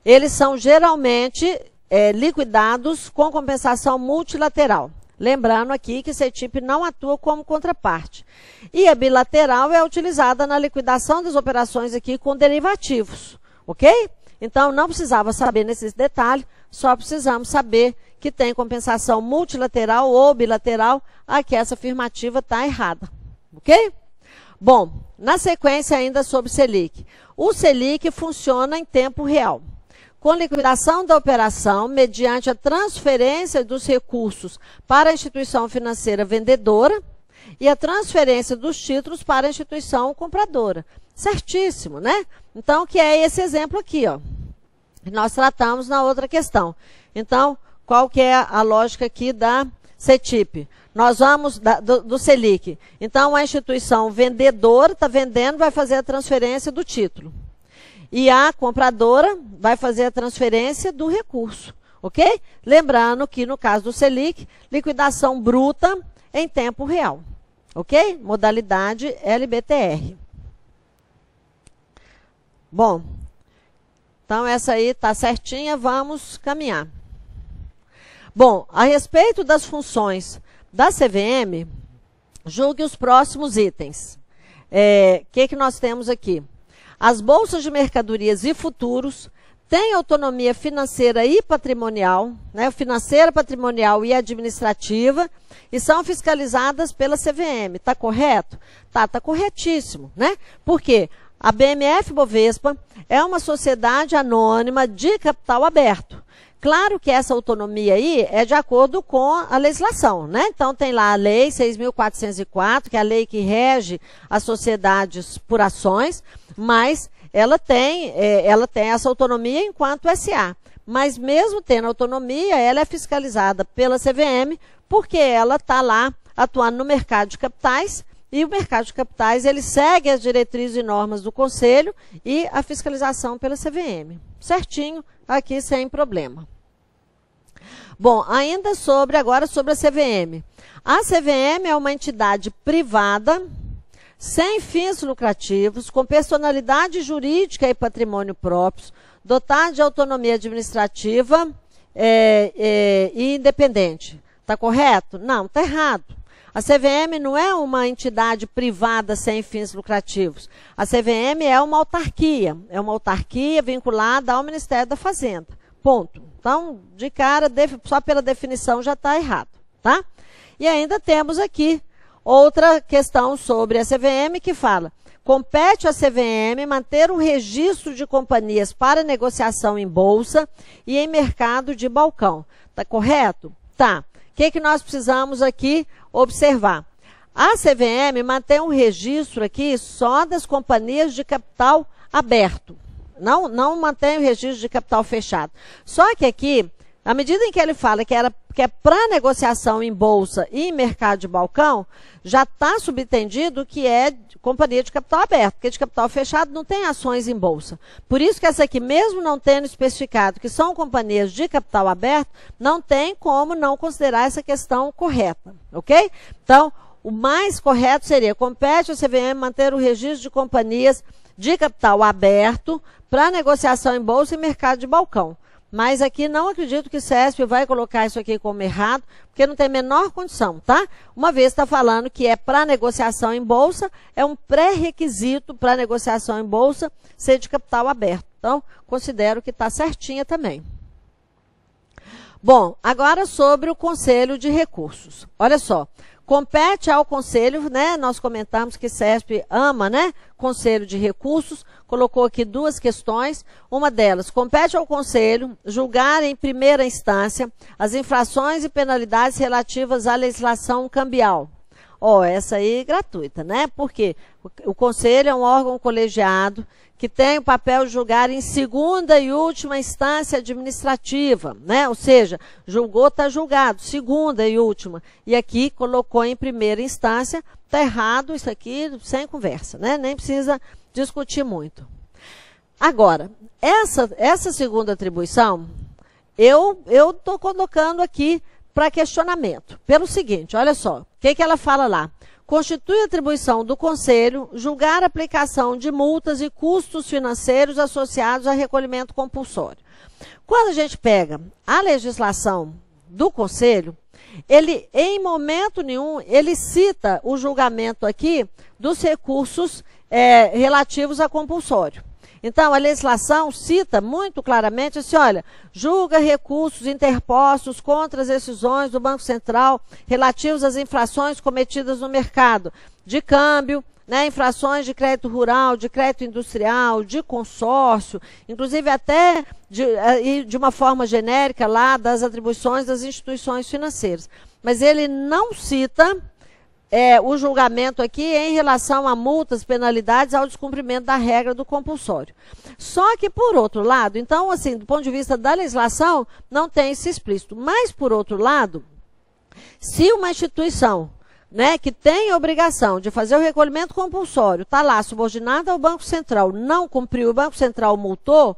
eles são geralmente é, liquidados com compensação multilateral. Lembrando aqui que CETIP não atua como contraparte. E a bilateral é utilizada na liquidação das operações aqui com derivativos, ok? Então, não precisava saber nesses detalhes, só precisamos saber que tem compensação multilateral ou bilateral, a que essa afirmativa está errada. Ok? Bom, na sequência ainda sobre Selic. O Selic funciona em tempo real. Com liquidação da operação, mediante a transferência dos recursos para a instituição financeira vendedora, e a transferência dos títulos para a instituição compradora. Certíssimo, né? Então, que é esse exemplo aqui, ó nós tratamos na outra questão. Então, qual que é a lógica aqui da CETIP? Nós vamos da, do, do, Selic. Então, a instituição vendedora está vendendo, vai fazer a transferência do título. E a compradora vai fazer a transferência do recurso. Ok? Lembrando que, no caso do Selic, liquidação bruta em tempo real. Ok? Modalidade LBTR. Bom, então, essa aí está certinha, vamos caminhar. Bom, a respeito das funções da CVM, julgue os próximos itens. O é, que, que nós temos aqui? As bolsas de mercadorias e futuros têm autonomia financeira e patrimonial, né, financeira, patrimonial e administrativa, e são fiscalizadas pela CVM. Está correto? Tá, tá corretíssimo, né? Por quê? A BMF Bovespa é uma sociedade anônima de capital aberto. Claro que essa autonomia aí é de acordo com a legislação, né? Então tem lá a lei 6404, que é a lei que rege as sociedades por ações, mas ela tem, é, ela tem essa autonomia enquanto SA. Mas mesmo tendo autonomia, ela é fiscalizada pela CVM, porque ela está lá atuando no mercado de capitais e o mercado de capitais, ele segue as diretrizes e normas do Conselho e a fiscalização pela CVM. Certinho, aqui sem problema. Bom, ainda sobre agora sobre a CVM. A CVM é uma entidade privada sem fins lucrativos, com personalidade jurídica e patrimônio próprios, dotada de autonomia administrativa é, é, e independente. Está correto? Não, está errado. A CVM não é uma entidade privada sem fins lucrativos. A CVM é uma autarquia, é uma autarquia vinculada ao Ministério da Fazenda. Ponto. Então, de cara, só pela definição já está errado, tá? E ainda temos aqui outra questão sobre a CVM que fala: compete à CVM manter o um registro de companhias para negociação em bolsa e em mercado de balcão. Está correto? Tá. O que, que nós precisamos aqui? observar. A CVM mantém um registro aqui só das companhias de capital aberto. Não, não mantém o registro de capital fechado. Só que aqui à medida em que ele fala que, era, que é para negociação em bolsa e mercado de balcão, já está subentendido que é companhia de capital aberto, porque de capital fechado não tem ações em bolsa. Por isso que essa aqui, mesmo não tendo especificado que são companhias de capital aberto, não tem como não considerar essa questão correta, ok? Então, o mais correto seria, compete ao CVM manter o registro de companhias de capital aberto para negociação em bolsa e mercado de balcão. Mas aqui não acredito que o CESP vai colocar isso aqui como errado, porque não tem a menor condição, tá? Uma vez está falando que é para negociação em bolsa, é um pré-requisito para negociação em bolsa ser de capital aberto. Então, considero que está certinha também. Bom, agora sobre o Conselho de Recursos. Olha só, Compete ao Conselho, né? Nós comentamos que SESP ama, né? Conselho de Recursos, colocou aqui duas questões. Uma delas, compete ao Conselho julgar em primeira instância as infrações e penalidades relativas à legislação cambial. Ó, oh, essa aí é gratuita, né? Porque o conselho é um órgão colegiado que tem o papel de julgar em segunda e última instância administrativa, né? Ou seja, julgou, está julgado, segunda e última. E aqui colocou em primeira instância, está errado isso aqui, sem conversa, né? Nem precisa discutir muito. Agora, essa, essa segunda atribuição, eu estou colocando aqui para questionamento. Pelo seguinte, olha só, o que, que ela fala lá? Constitui atribuição do Conselho julgar a aplicação de multas e custos financeiros associados a recolhimento compulsório. Quando a gente pega a legislação do Conselho, ele, em momento nenhum, ele cita o julgamento aqui dos recursos é, relativos a compulsório. Então, a legislação cita muito claramente assim, olha, julga recursos interpostos contra as decisões do Banco Central relativos às infrações cometidas no mercado de câmbio, né, infrações de crédito rural, de crédito industrial, de consórcio, inclusive até de, eh, de uma forma genérica lá das atribuições das instituições financeiras. Mas ele não cita é, o julgamento aqui é em relação a multas, penalidades ao descumprimento da regra do compulsório. Só que, por outro lado, então, assim, do ponto de vista da legislação, não tem isso explícito. Mas, por outro lado, se uma instituição né, que tem obrigação de fazer o recolhimento compulsório, está lá subordinada ao Banco Central, não cumpriu, o Banco Central multou,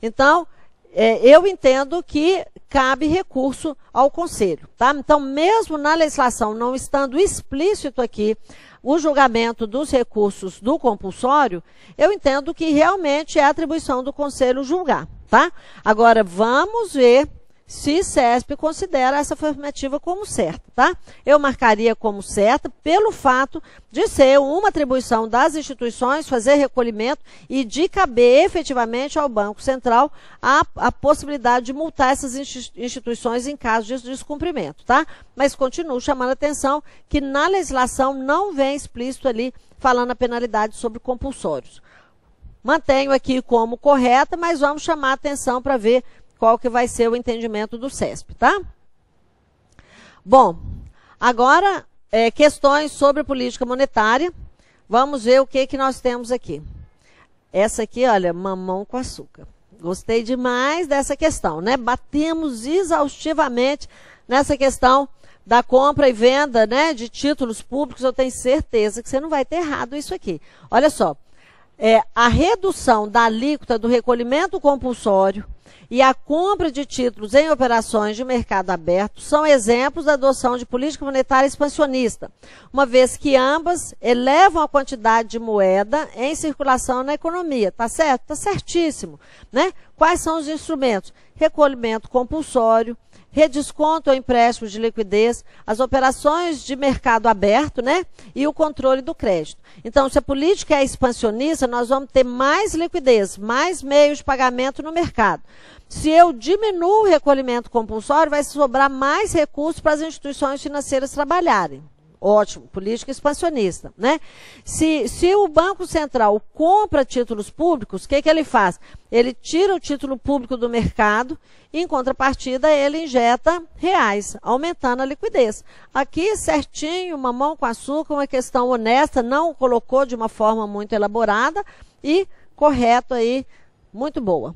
então é, eu entendo que cabe recurso ao Conselho. Tá? Então, mesmo na legislação não estando explícito aqui o julgamento dos recursos do compulsório, eu entendo que realmente é atribuição do Conselho julgar. Tá? Agora, vamos ver se CESP considera essa afirmativa como certa, tá? Eu marcaria como certa pelo fato de ser uma atribuição das instituições fazer recolhimento e de caber efetivamente ao Banco Central a, a possibilidade de multar essas instituições em caso de descumprimento, tá? Mas continuo chamando a atenção que na legislação não vem explícito ali falando a penalidade sobre compulsórios. Mantenho aqui como correta, mas vamos chamar a atenção para ver qual que vai ser o entendimento do CESP, tá? Bom, agora é, questões sobre política monetária. Vamos ver o que, que nós temos aqui. Essa aqui, olha, mamão com açúcar. Gostei demais dessa questão, né? Batemos exaustivamente nessa questão da compra e venda né, de títulos públicos, eu tenho certeza que você não vai ter errado isso aqui. Olha só, é, a redução da alíquota do recolhimento compulsório e a compra de títulos em operações de mercado aberto são exemplos da adoção de política monetária expansionista, uma vez que ambas elevam a quantidade de moeda em circulação na economia. Está certo? Está certíssimo, né? Quais são os instrumentos? Recolhimento compulsório, redesconto ou empréstimo de liquidez, as operações de mercado aberto, né? E o controle do crédito. Então, se a política é expansionista, nós vamos ter mais liquidez, mais meios de pagamento no mercado. Se eu diminuo o recolhimento compulsório, vai sobrar mais recursos para as instituições financeiras trabalharem. Ótimo, política expansionista, né? Se, se o Banco Central compra títulos públicos, o que, que ele faz? Ele tira o título público do mercado e, em contrapartida, ele injeta reais, aumentando a liquidez. Aqui, certinho, mamão com açúcar, uma questão honesta, não colocou de uma forma muito elaborada e correto aí, muito boa.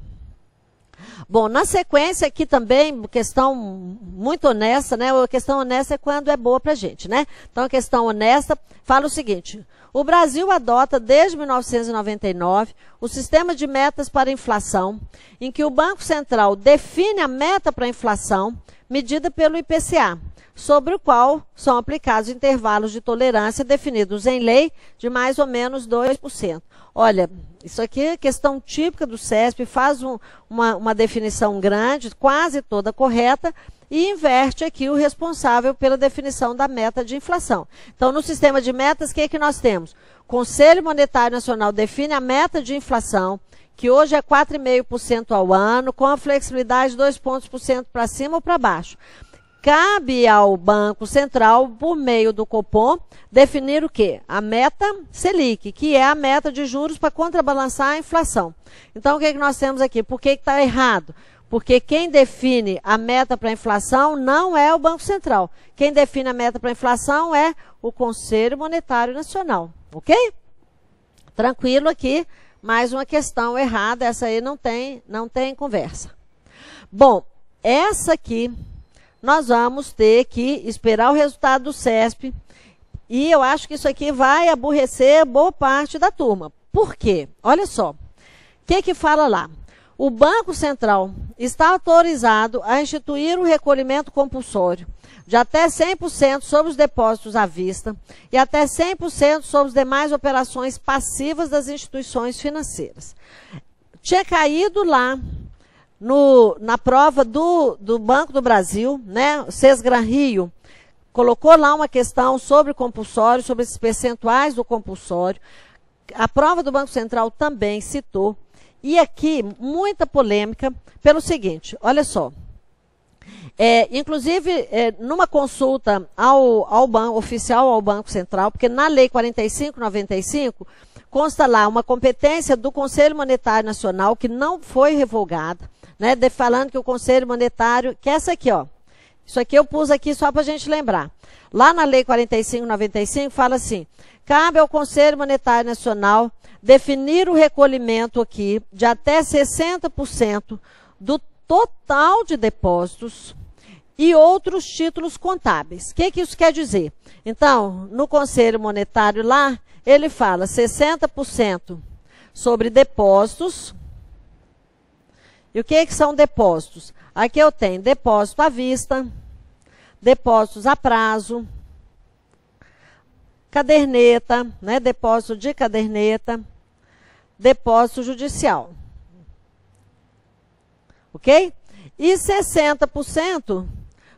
Bom, na sequência aqui também, questão muito honesta, né? A questão honesta é quando é boa para a gente, né? Então, a questão honesta fala o seguinte: o Brasil adota desde 1999 o sistema de metas para inflação, em que o Banco Central define a meta para a inflação medida pelo IPCA, sobre o qual são aplicados intervalos de tolerância definidos em lei de mais ou menos 2%. Olha, isso aqui é questão típica do CESP, faz um, uma, uma definição grande, quase toda correta, e inverte aqui o responsável pela definição da meta de inflação. Então, no sistema de metas, o que, é que nós temos? O Conselho Monetário Nacional define a meta de inflação, que hoje é 4,5% ao ano, com a flexibilidade de 2 pontos por cento para cima ou para baixo cabe ao Banco Central, por meio do Copom, definir o quê? A meta Selic, que é a meta de juros para contrabalançar a inflação. Então, o que, é que nós temos aqui? Por que está errado? Porque quem define a meta para a inflação não é o Banco Central. Quem define a meta para a inflação é o Conselho Monetário Nacional. Ok? Tranquilo aqui, mais uma questão errada, essa aí não tem, não tem conversa. Bom, essa aqui nós vamos ter que esperar o resultado do CESP. E eu acho que isso aqui vai aborrecer boa parte da turma. Por quê? Olha só. O que, que fala lá? O Banco Central está autorizado a instituir um recolhimento compulsório de até 100% sobre os depósitos à vista e até 100% sobre as demais operações passivas das instituições financeiras. Tinha caído lá no, na prova do, do Banco do Brasil, né, o Sesgran Rio, colocou lá uma questão sobre compulsório, sobre esses percentuais do compulsório. A prova do Banco Central também citou. E aqui, muita polêmica pelo seguinte, olha só. É, inclusive, é, numa consulta ao, ao banco, oficial ao Banco Central, porque na Lei 4595, consta lá uma competência do Conselho Monetário Nacional que não foi revogada, né, de, falando que o Conselho Monetário, que é essa aqui, ó, isso aqui eu pus aqui só para a gente lembrar. Lá na Lei 4595 fala assim: cabe ao Conselho Monetário Nacional definir o recolhimento aqui de até 60% do total de depósitos e outros títulos contábeis. O que, que isso quer dizer? Então, no Conselho Monetário lá, ele fala 60% sobre depósitos. E o que, é que são depósitos? Aqui eu tenho depósito à vista, depósitos a prazo, caderneta, né, depósito de caderneta, depósito judicial. Ok? E 60%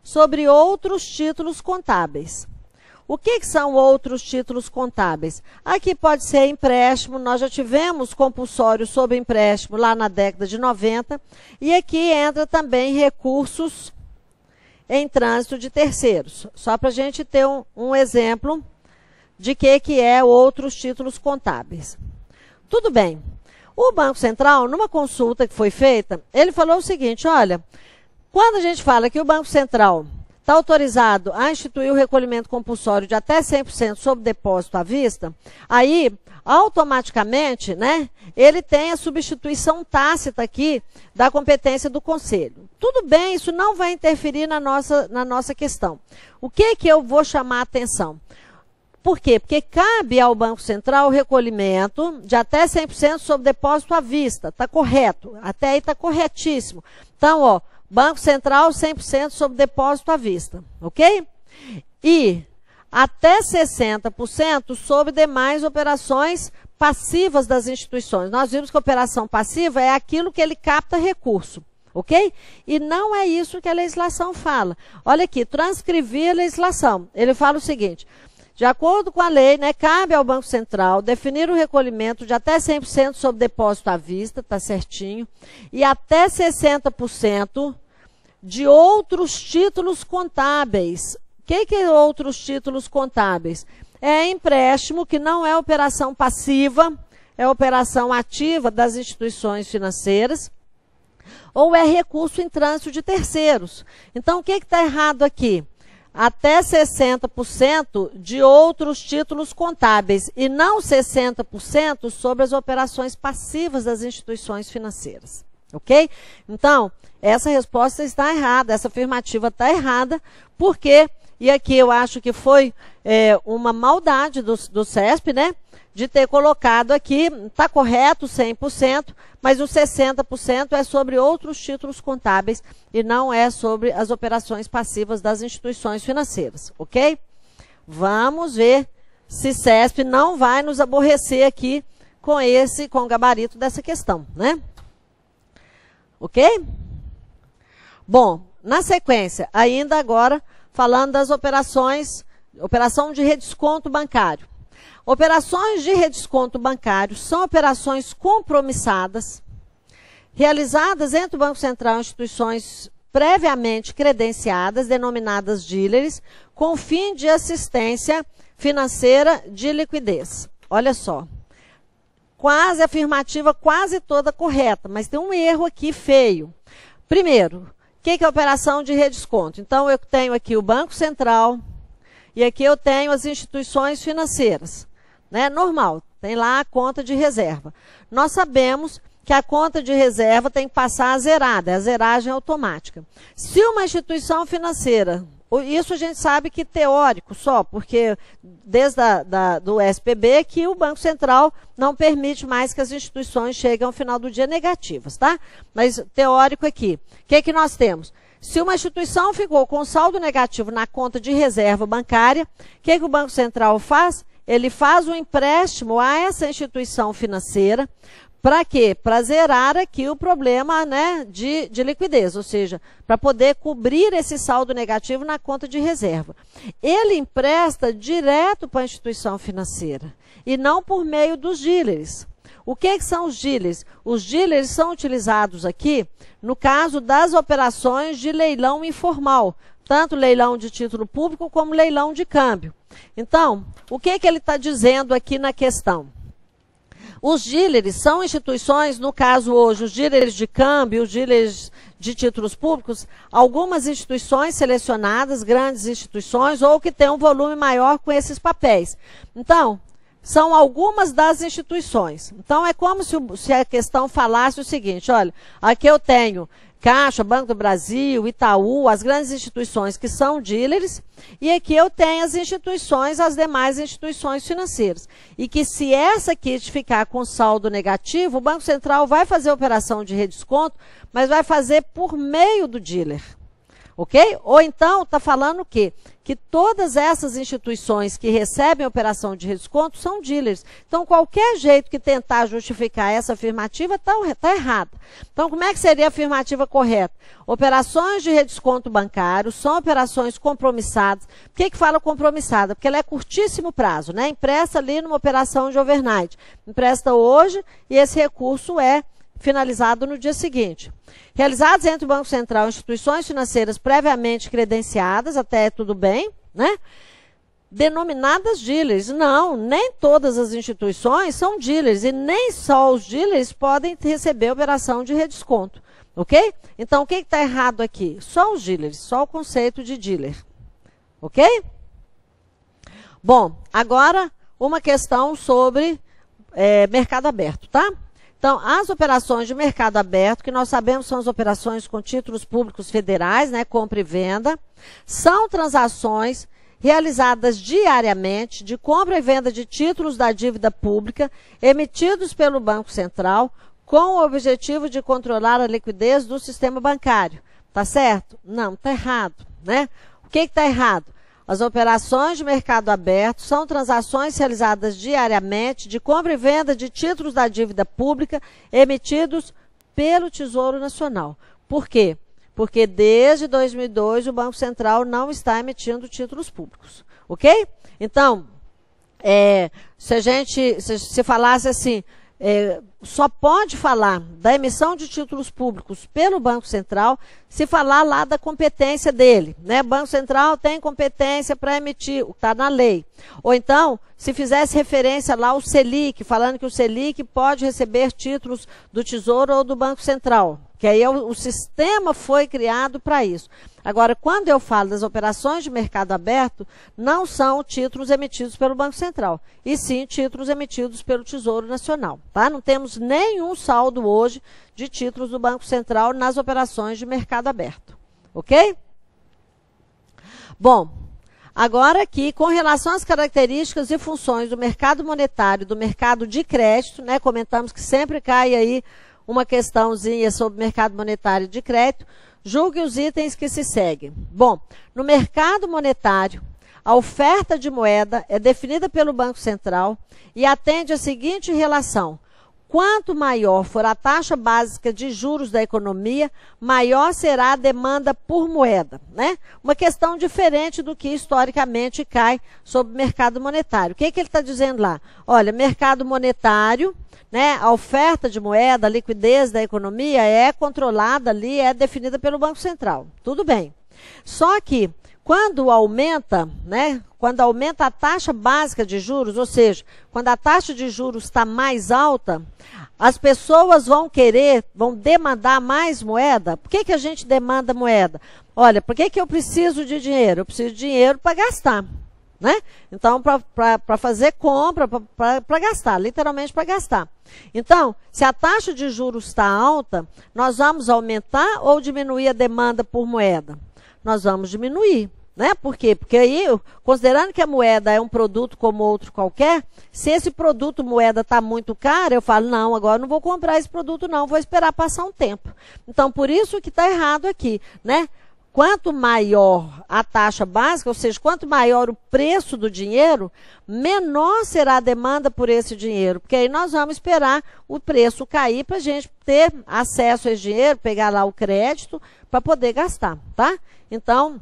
sobre outros títulos contábeis. O que, que são outros títulos contábeis? Aqui pode ser empréstimo, nós já tivemos compulsório sobre empréstimo lá na década de 90, e aqui entra também recursos em trânsito de terceiros. Só para a gente ter um, um exemplo de que, que é outros títulos contábeis. Tudo bem. O Banco Central, numa consulta que foi feita, ele falou o seguinte: olha, quando a gente fala que o Banco Central está autorizado a instituir o recolhimento compulsório de até 100% sobre depósito à vista, aí automaticamente, né, ele tem a substituição tácita aqui da competência do conselho. Tudo bem, isso não vai interferir na nossa, na nossa questão. O que é que eu vou chamar a atenção? Por quê? Porque cabe ao Banco Central o recolhimento de até 100% sobre depósito à vista. Está correto. Até aí está corretíssimo. Então, ó, Banco Central 100% sobre depósito à vista, ok? E até 60% sobre demais operações passivas das instituições. Nós vimos que operação passiva é aquilo que ele capta recurso, ok? E não é isso que a legislação fala. Olha aqui, transcrevi a legislação. Ele fala o seguinte: de acordo com a lei, né, cabe ao Banco Central definir o recolhimento de até 100% sobre depósito à vista, está certinho, e até 60% de outros títulos contábeis. O que, que é outros títulos contábeis? É empréstimo que não é operação passiva, é operação ativa das instituições financeiras ou é recurso em trânsito de terceiros. Então, o que está errado aqui? até 60% de outros títulos contábeis e não 60% sobre as operações passivas das instituições financeiras. Ok? Então, essa resposta está errada, essa afirmativa está errada, porque, e aqui eu acho que foi é, uma maldade do, do CESP, né? de ter colocado aqui, está correto 100%, mas os 60% é sobre outros títulos contábeis e não é sobre as operações passivas das instituições financeiras, ok? Vamos ver se CESP não vai nos aborrecer aqui com esse, com o gabarito dessa questão, né? Ok? Bom, na sequência, ainda agora falando das operações, operação de redesconto bancário. Operações de redesconto bancário são operações compromissadas, realizadas entre o Banco Central e instituições previamente credenciadas, denominadas dealers, com fim de assistência financeira de liquidez. Olha só. Quase afirmativa, quase toda correta, mas tem um erro aqui feio. Primeiro, o que, que é a operação de redesconto? Então, eu tenho aqui o Banco Central e aqui eu tenho as instituições financeiras né? Normal, tem lá a conta de reserva. Nós sabemos que a conta de reserva tem que passar a zerada, a zeragem é automática. Se uma instituição financeira, isso a gente sabe que teórico só, porque desde a, da, do SPB que o Banco Central não permite mais que as instituições cheguem ao final do dia negativas, tá? Mas teórico aqui. O que, é que nós temos? Se uma instituição ficou com saldo negativo na conta de reserva bancária, o que, que o Banco Central faz? ele faz um empréstimo a essa instituição financeira para quê? Para zerar aqui o problema né, de, de liquidez, ou seja, para poder cobrir esse saldo negativo na conta de reserva. Ele empresta direto para a instituição financeira e não por meio dos dealers. O que, que são os dealers? Os dealers são utilizados aqui no caso das operações de leilão informal, tanto leilão de título público como leilão de câmbio. Então, o que, que ele está dizendo aqui na questão? Os dealers são instituições, no caso hoje, os dealers de câmbio, os dealers de títulos públicos, algumas instituições selecionadas, grandes instituições, ou que têm um volume maior com esses papéis. Então, são algumas das instituições. Então, é como se, se a questão falasse o seguinte: olha, aqui eu tenho Caixa, Banco do Brasil, Itaú, as grandes instituições que são dealers, e aqui é eu tenho as instituições, as demais instituições financeiras. E que se essa kit ficar com saldo negativo, o Banco Central vai fazer operação de redesconto, mas vai fazer por meio do dealer ok? Ou então está falando o quê? Que todas essas instituições que recebem operação de desconto são dealers. Então, qualquer jeito que tentar justificar essa afirmativa está tá errada. Então, como é que seria a afirmativa correta? Operações de redesconto bancário são operações compromissadas. Por que, que fala compromissada? Porque ela é curtíssimo prazo, né? Empresta ali numa operação de overnight. Empresta hoje e esse recurso é finalizado no dia seguinte. Realizados entre o Banco Central e instituições financeiras previamente credenciadas, até tudo bem, né? Denominadas dealers. Não, nem todas as instituições são dealers e nem só os dealers podem receber operação de redesconto. Ok? Então, o que está errado aqui? Só os dealers, só o conceito de dealer. Ok? Bom, agora uma questão sobre é, mercado aberto, tá? Então, as operações de mercado aberto, que nós sabemos são as operações com títulos públicos federais, né, compra e venda, são transações realizadas diariamente de compra e venda de títulos da dívida pública emitidos pelo Banco Central com o objetivo de controlar a liquidez do sistema bancário. Tá certo? Não, tá errado, né? O que está errado? As operações de mercado aberto são transações realizadas diariamente de compra e venda de títulos da dívida pública emitidos pelo Tesouro Nacional. Por quê? Porque desde 2002 o Banco Central não está emitindo títulos públicos. Ok? Então, é, se a gente se, se falasse assim, é, só pode falar da emissão de títulos públicos pelo Banco Central se falar lá da competência dele. Né? Banco Central tem competência para emitir, está na lei. Ou então, se fizesse referência lá ao Selic, falando que o Selic pode receber títulos do Tesouro ou do Banco Central. Que aí é o, o sistema foi criado para isso. Agora, quando eu falo das operações de mercado aberto, não são títulos emitidos pelo Banco Central, e sim títulos emitidos pelo Tesouro Nacional. Tá? Não temos nenhum saldo hoje de títulos do Banco Central nas operações de mercado aberto. Ok? Bom, Agora aqui, com relação às características e funções do mercado monetário, do mercado de crédito, né, comentamos que sempre cai aí uma questãozinha sobre mercado monetário de crédito. Julgue os itens que se seguem. Bom, no mercado monetário, a oferta de moeda é definida pelo Banco Central e atende à seguinte relação: Quanto maior for a taxa básica de juros da economia, maior será a demanda por moeda. Né? Uma questão diferente do que historicamente cai sobre o mercado monetário. O que, é que ele está dizendo lá? Olha, mercado monetário, né, a oferta de moeda, a liquidez da economia é controlada ali, é definida pelo Banco Central. Tudo bem. Só que quando aumenta, né? Quando aumenta a taxa básica de juros, ou seja, quando a taxa de juros está mais alta, as pessoas vão querer, vão demandar mais moeda. Por que, que a gente demanda moeda? Olha, por que, que eu preciso de dinheiro? Eu preciso de dinheiro para gastar. Né? Então, para fazer compra, para gastar, literalmente para gastar. Então, se a taxa de juros está alta, nós vamos aumentar ou diminuir a demanda por moeda? Nós vamos diminuir. Né? Por quê? Porque aí, considerando que a moeda é um produto como outro qualquer, se esse produto moeda está muito caro, eu falo, não, agora não vou comprar esse produto não, vou esperar passar um tempo. Então, por isso que está errado aqui, né? Quanto maior a taxa básica, ou seja, quanto maior o preço do dinheiro, menor será a demanda por esse dinheiro, porque aí nós vamos esperar o preço cair para a gente ter acesso a esse dinheiro, pegar lá o crédito para poder gastar, tá? Então,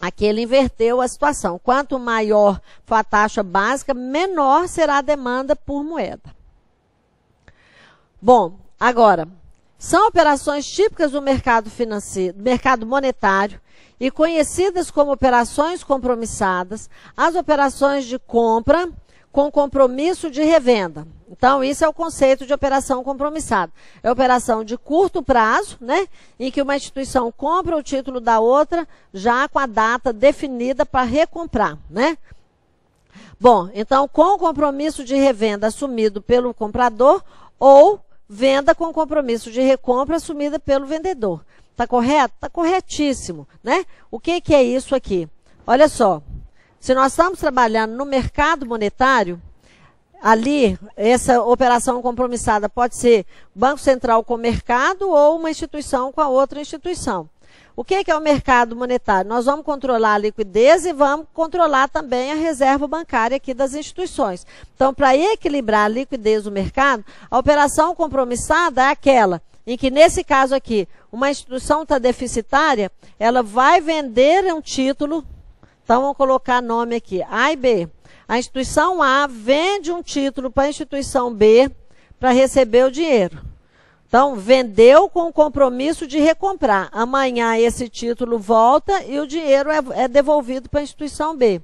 Aqui ele inverteu a situação. Quanto maior for a taxa básica, menor será a demanda por moeda. Bom, agora, são operações típicas do mercado financeiro, mercado monetário e conhecidas como operações compromissadas, as operações de compra com compromisso de revenda. Então, isso é o conceito de operação compromissada. É operação de curto prazo, né, em que uma instituição compra o título da outra já com a data definida para recomprar, né? Bom, então, com o compromisso de revenda assumido pelo comprador ou venda com compromisso de recompra assumida pelo vendedor. Está correto? Está corretíssimo, né? O que, que é isso aqui? Olha só, se nós estamos trabalhando no mercado monetário, ali essa operação compromissada pode ser Banco Central com o mercado ou uma instituição com a outra instituição. O é que é o mercado monetário? Nós vamos controlar a liquidez e vamos controlar também a reserva bancária aqui das instituições. Então, para equilibrar a liquidez do mercado, a operação compromissada é aquela em que, nesse caso aqui, uma instituição está deficitária, ela vai vender um título então, vamos colocar nome aqui: A e B. A instituição A vende um título para a instituição B para receber o dinheiro. Então, vendeu com o compromisso de recomprar. Amanhã esse título volta e o dinheiro é, é devolvido para a instituição B.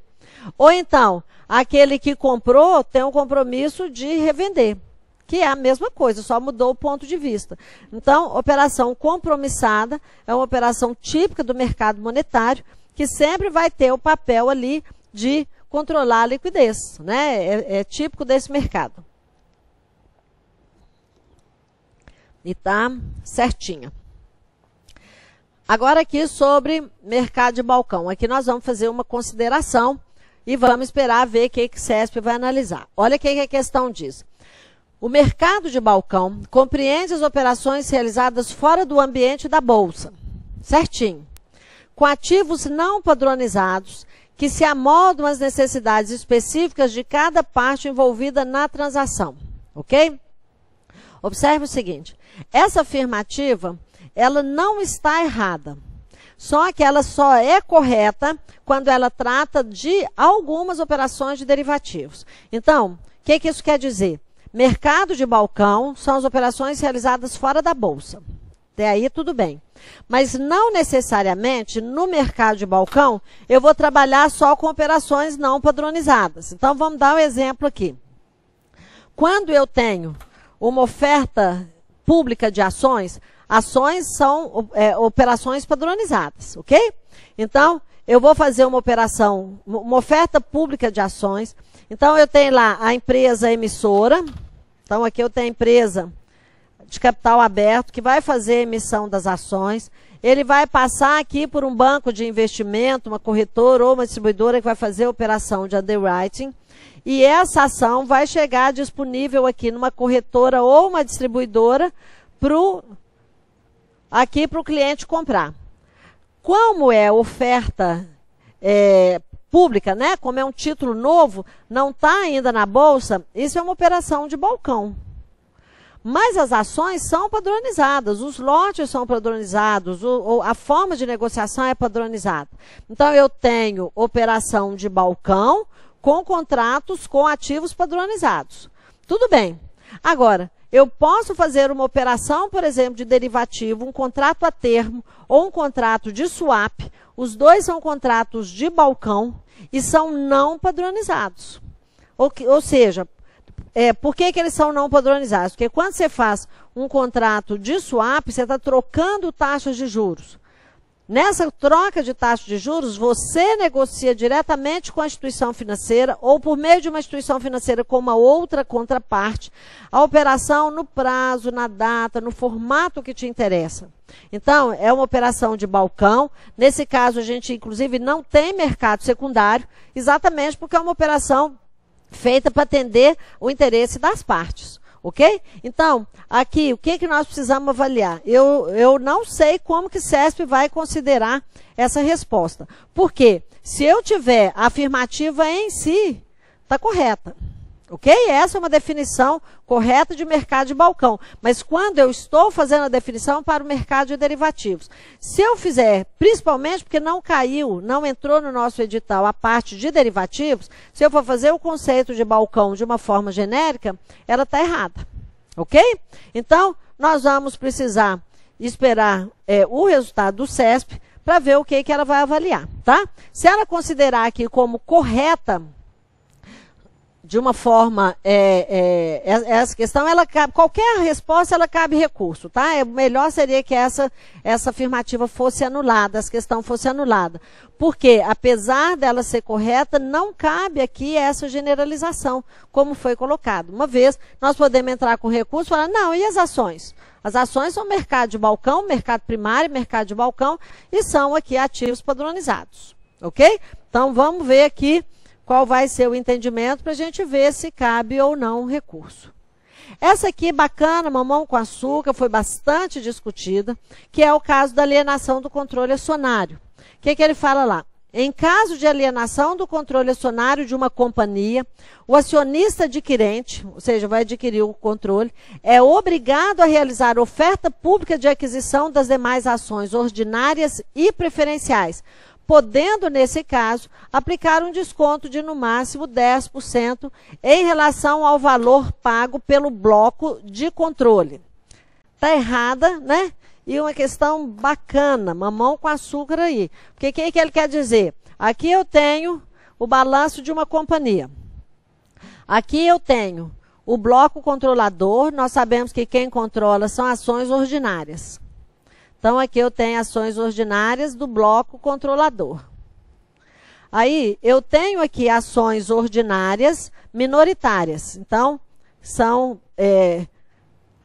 Ou então, aquele que comprou tem o um compromisso de revender, que é a mesma coisa, só mudou o ponto de vista. Então, operação compromissada é uma operação típica do mercado monetário que sempre vai ter o papel ali de controlar a liquidez, né? É, é típico desse mercado. E tá certinho. Agora aqui sobre mercado de balcão. Aqui nós vamos fazer uma consideração e vamos esperar ver o que o CESP vai analisar. Olha o que a questão diz. O mercado de balcão compreende as operações realizadas fora do ambiente da bolsa. Certinho com ativos não padronizados que se amoldam às necessidades específicas de cada parte envolvida na transação, ok? Observe o seguinte, essa afirmativa, ela não está errada, só que ela só é correta quando ela trata de algumas operações de derivativos. Então, o que, que isso quer dizer? Mercado de balcão são as operações realizadas fora da bolsa. Até aí tudo bem. Mas não necessariamente no mercado de balcão eu vou trabalhar só com operações não padronizadas. Então vamos dar um exemplo aqui. Quando eu tenho uma oferta pública de ações, ações são é, operações padronizadas, ok? Então eu vou fazer uma operação, uma oferta pública de ações. Então eu tenho lá a empresa emissora. Então aqui eu tenho a empresa de capital aberto que vai fazer a emissão das ações. Ele vai passar aqui por um banco de investimento, uma corretora ou uma distribuidora que vai fazer a operação de underwriting. E essa ação vai chegar disponível aqui numa corretora ou uma distribuidora pro, aqui para o cliente comprar. Como é oferta é, pública, né? Como é um título novo, não está ainda na bolsa, isso é uma operação de balcão. Mas as ações são padronizadas, os lotes são padronizados, o, a forma de negociação é padronizada. Então, eu tenho operação de balcão com contratos com ativos padronizados. Tudo bem. Agora, eu posso fazer uma operação, por exemplo, de derivativo, um contrato a termo ou um contrato de swap. Os dois são contratos de balcão e são não padronizados. Ou, ou seja, é, por que, que eles são não padronizados? Porque quando você faz um contrato de swap, você está trocando taxas de juros. Nessa troca de taxas de juros, você negocia diretamente com a instituição financeira ou por meio de uma instituição financeira com uma outra contraparte a operação no prazo, na data, no formato que te interessa. Então, é uma operação de balcão. Nesse caso, a gente, inclusive, não tem mercado secundário, exatamente porque é uma operação feita para atender o interesse das partes. Ok? Então, aqui, o que, é que nós precisamos avaliar? Eu, eu não sei como que CESP vai considerar essa resposta. Porque se eu tiver afirmativa em si, está correta. Ok? Essa é uma definição correta de mercado de balcão. Mas quando eu estou fazendo a definição para o mercado de derivativos, se eu fizer, principalmente porque não caiu, não entrou no nosso edital a parte de derivativos, se eu for fazer o conceito de balcão de uma forma genérica, ela está errada. Ok? Então, nós vamos precisar esperar é, o resultado do CESP para ver o que, que ela vai avaliar, tá? Se ela considerar aqui como correta de uma forma é, é, é essa questão ela cabe, qualquer resposta ela cabe recurso tá é melhor seria que essa essa afirmativa fosse anulada essa questão fosse anulada porque apesar dela ser correta não cabe aqui essa generalização como foi colocado uma vez nós podemos entrar com recurso e falar não e as ações as ações são mercado de balcão mercado primário mercado de balcão e são aqui ativos padronizados ok então vamos ver aqui qual vai ser o entendimento para a gente ver se cabe ou não um recurso. Essa aqui, bacana, mamão com açúcar, foi bastante discutida, que é o caso da alienação do controle acionário. O que, que ele fala lá? Em caso de alienação do controle acionário de uma companhia, o acionista adquirente, ou seja, vai adquirir o controle, é obrigado a realizar oferta pública de aquisição das demais ações ordinárias e preferenciais, podendo, nesse caso, aplicar um desconto de no máximo 10% em relação ao valor pago pelo bloco de controle. Está errada, né? E uma questão bacana, mamão com açúcar aí. Porque o que, é que ele quer dizer? Aqui eu tenho o balanço de uma companhia. Aqui eu tenho o bloco controlador, nós sabemos que quem controla são ações ordinárias. Então, aqui eu tenho ações ordinárias do bloco controlador. Aí, eu tenho aqui ações ordinárias minoritárias. Então, são é,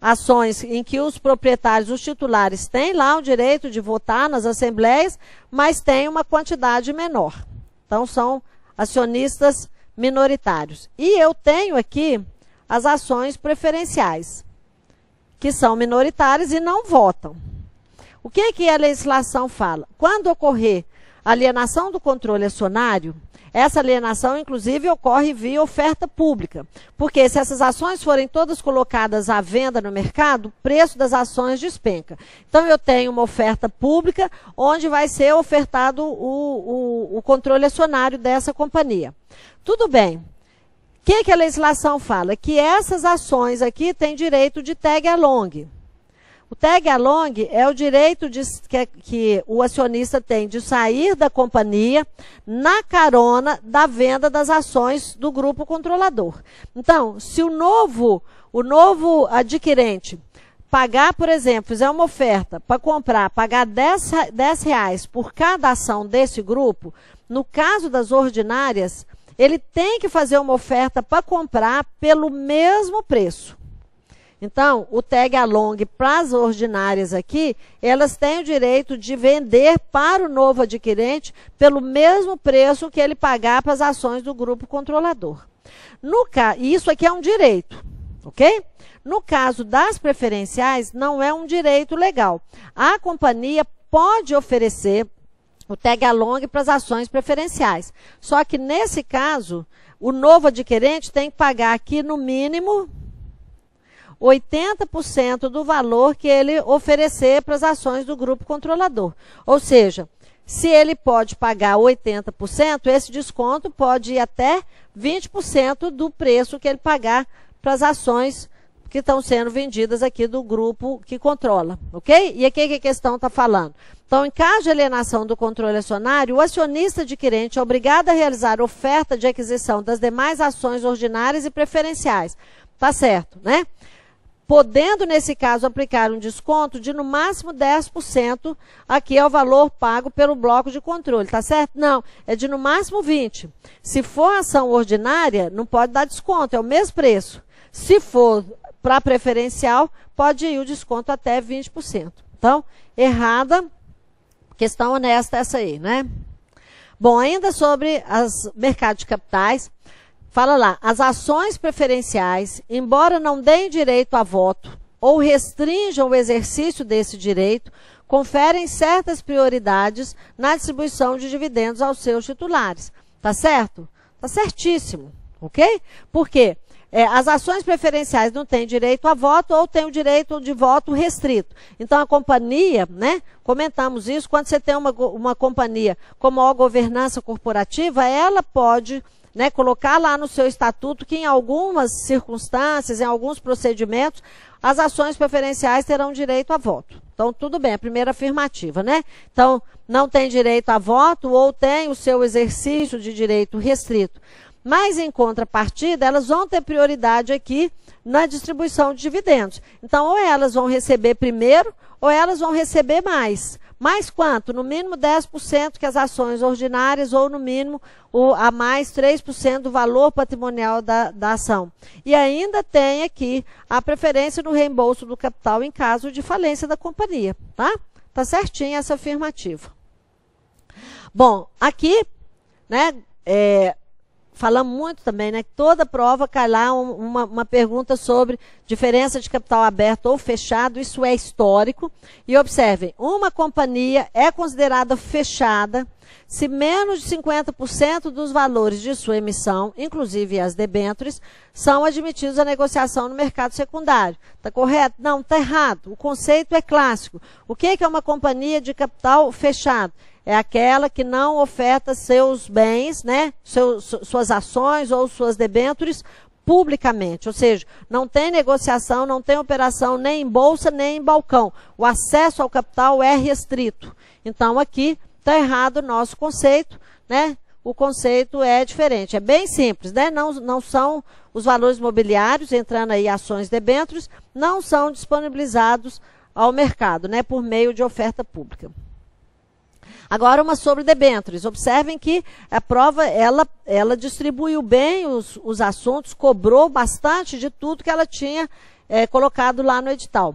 ações em que os proprietários, os titulares, têm lá o direito de votar nas assembleias, mas têm uma quantidade menor. Então, são acionistas minoritários. E eu tenho aqui as ações preferenciais, que são minoritárias e não votam. O que é que a legislação fala? Quando ocorrer alienação do controle acionário, essa alienação, inclusive, ocorre via oferta pública, porque se essas ações forem todas colocadas à venda no mercado, o preço das ações despenca. Então, eu tenho uma oferta pública onde vai ser ofertado o, o, o controle acionário dessa companhia. Tudo bem. O que, é que a legislação fala? Que essas ações aqui têm direito de tag along. O tag along é o direito de, que, é, que, o acionista tem de sair da companhia na carona da venda das ações do grupo controlador. Então, se o novo, o novo adquirente pagar, por exemplo, fizer uma oferta para comprar, pagar 10, 10 reais por cada ação desse grupo, no caso das ordinárias, ele tem que fazer uma oferta para comprar pelo mesmo preço. Então, o tag along para as ordinárias aqui, elas têm o direito de vender para o novo adquirente pelo mesmo preço que ele pagar para as ações do grupo controlador. No ca... Isso aqui é um direito, ok? No caso das preferenciais, não é um direito legal. A companhia pode oferecer o tag along para as ações preferenciais. Só que nesse caso, o novo adquirente tem que pagar aqui no mínimo 80% do valor que ele oferecer para as ações do grupo controlador. Ou seja, se ele pode pagar 80%, esse desconto pode ir até 20% do preço que ele pagar para as ações que estão sendo vendidas aqui do grupo que controla, ok? E aqui que a questão está falando. Então, em caso de alienação do controle acionário, o acionista adquirente é obrigado a realizar oferta de aquisição das demais ações ordinárias e preferenciais. Tá certo, né? podendo, nesse caso, aplicar um desconto de no máximo 10%, aqui é o valor pago pelo bloco de controle, tá certo? Não, é de no máximo 20%. Se for ação ordinária, não pode dar desconto, é o mesmo preço. Se for para preferencial, pode ir o desconto até 20%. Então, errada, questão honesta essa aí, né? Bom, ainda sobre as mercados de capitais, Fala lá, as ações preferenciais, embora não deem direito a voto ou restringam o exercício desse direito, conferem certas prioridades na distribuição de dividendos aos seus titulares. Tá certo? Tá certíssimo, ok? Por quê? É, as ações preferenciais não têm direito a voto ou têm o direito de voto restrito. Então, a companhia, né? Comentamos isso, quando você tem uma, uma companhia com maior governança corporativa, ela pode né, colocar lá no seu estatuto que em algumas circunstâncias, em alguns procedimentos, as ações preferenciais terão direito a voto. Então, tudo bem, a primeira afirmativa, né? Então, não tem direito a voto ou tem o seu exercício de direito restrito. Mas, em contrapartida, elas vão ter prioridade aqui na distribuição de dividendos. Então, ou elas vão receber primeiro, ou elas vão receber mais. Mais quanto? No mínimo 10% que as ações ordinárias, ou no mínimo o, a mais 3% do valor patrimonial da, da ação. E ainda tem aqui a preferência no reembolso do capital em caso de falência da companhia. Tá? Tá certinho essa afirmativa. Bom, aqui, né, é, falamos muito também, né? Que toda prova cai lá uma, uma pergunta sobre diferença de capital aberto ou fechado, isso é histórico. E observem, uma companhia é considerada fechada se menos de 50% dos valores de sua emissão, inclusive as debêntures, são admitidos à negociação no mercado secundário. Está correto? Não, está errado. O conceito é clássico. O é que é uma companhia de capital fechado? É aquela que não oferta seus bens, né, seus, suas ações ou suas debêntures publicamente, ou seja, não tem negociação, não tem operação nem em bolsa nem em balcão. O acesso ao capital é restrito. Então, aqui Está errado o nosso conceito, né? O conceito é diferente, é bem simples, né? Não, não são os valores mobiliários, entrando aí ações debêntures, não são disponibilizados ao mercado, né? Por meio de oferta pública. Agora uma sobre debêntures. Observem que a prova ela, ela distribuiu bem os, os assuntos, cobrou bastante de tudo que ela tinha é, colocado lá no edital.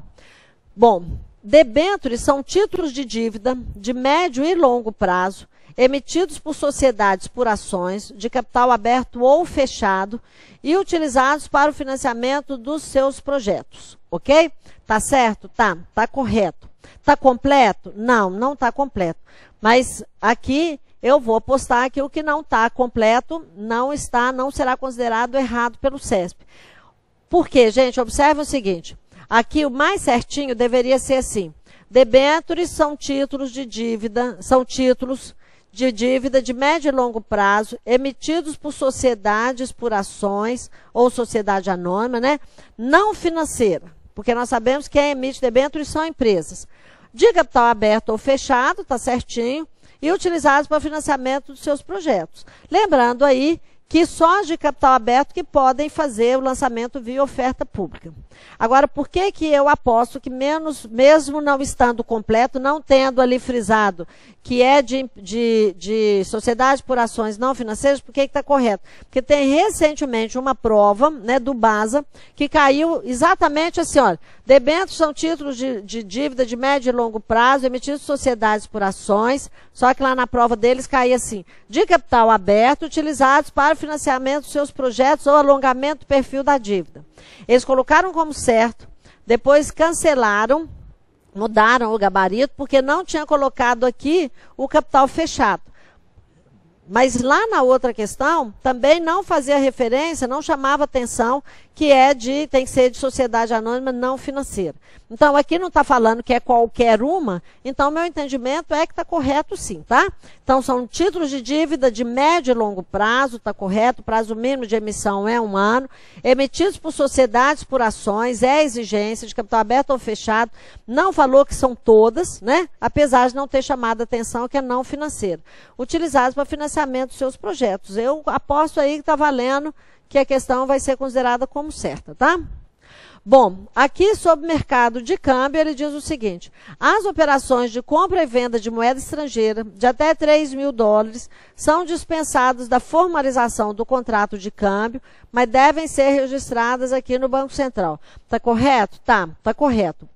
Bom, Debêntures são títulos de dívida de médio e longo prazo emitidos por sociedades por ações de capital aberto ou fechado e utilizados para o financiamento dos seus projetos, OK? Tá certo? Tá, tá correto. Tá completo? Não, não tá completo. Mas aqui eu vou postar que o que não está completo não está, não será considerado errado pelo CESP. Por quê, gente? Observe o seguinte: Aqui o mais certinho deveria ser assim: debêntures são títulos de dívida, são títulos de dívida de médio e longo prazo emitidos por sociedades por ações ou sociedade anônima, né? Não financeira, porque nós sabemos que quem emite debêntures são empresas. De capital aberto ou fechado, tá certinho, e utilizados para financiamento dos seus projetos. Lembrando aí que só as de capital aberto que podem fazer o lançamento via oferta pública. Agora, por que, que eu aposto que menos, mesmo não estando completo, não tendo ali frisado que é de, de, de sociedade por ações não financeiras, por que está correto? Porque tem recentemente uma prova né, do BASA que caiu exatamente assim, olha, debêntures são títulos de, de dívida de médio e longo prazo emitidos sociedades por ações, só que lá na prova deles caía assim, de capital aberto utilizados para financiamento dos seus projetos ou alongamento do perfil da dívida. Eles colocaram como certo, depois cancelaram, mudaram o gabarito, porque não tinha colocado aqui o capital fechado. Mas lá na outra questão, também não fazia referência, não chamava atenção, que é de, tem que ser de sociedade anônima não financeira. Então, aqui não está falando que é qualquer uma, então meu entendimento é que está correto sim, tá? Então, são títulos de dívida de médio e longo prazo, está correto, prazo mínimo de emissão é um ano, emitidos por sociedades por ações, é exigência de capital aberto ou fechado, não falou que são todas, né? Apesar de não ter chamado a atenção que é não financeiro, utilizados para financiamento dos seus projetos. Eu aposto aí que está valendo que a questão vai ser considerada como certa, tá? Bom, aqui sobre o mercado de câmbio, ele diz o seguinte: as operações de compra e venda de moeda estrangeira de até 3 mil dólares são dispensadas da formalização do contrato de câmbio, mas devem ser registradas aqui no Banco Central. Está correto? Tá, está correto.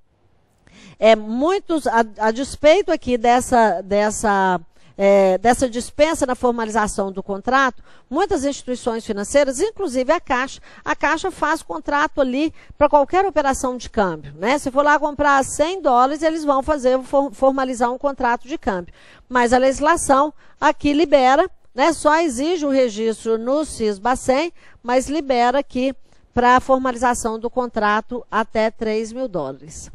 É, muitos, a, a despeito aqui dessa, dessa é, dessa dispensa na formalização do contrato, muitas instituições financeiras, inclusive a Caixa, a Caixa faz contrato ali para qualquer operação de câmbio. Né? Se for lá comprar 100 dólares, eles vão fazer formalizar um contrato de câmbio. Mas a legislação aqui libera, né? só exige o um registro no Cisbacem, mas libera aqui para a formalização do contrato até 3 mil dólares.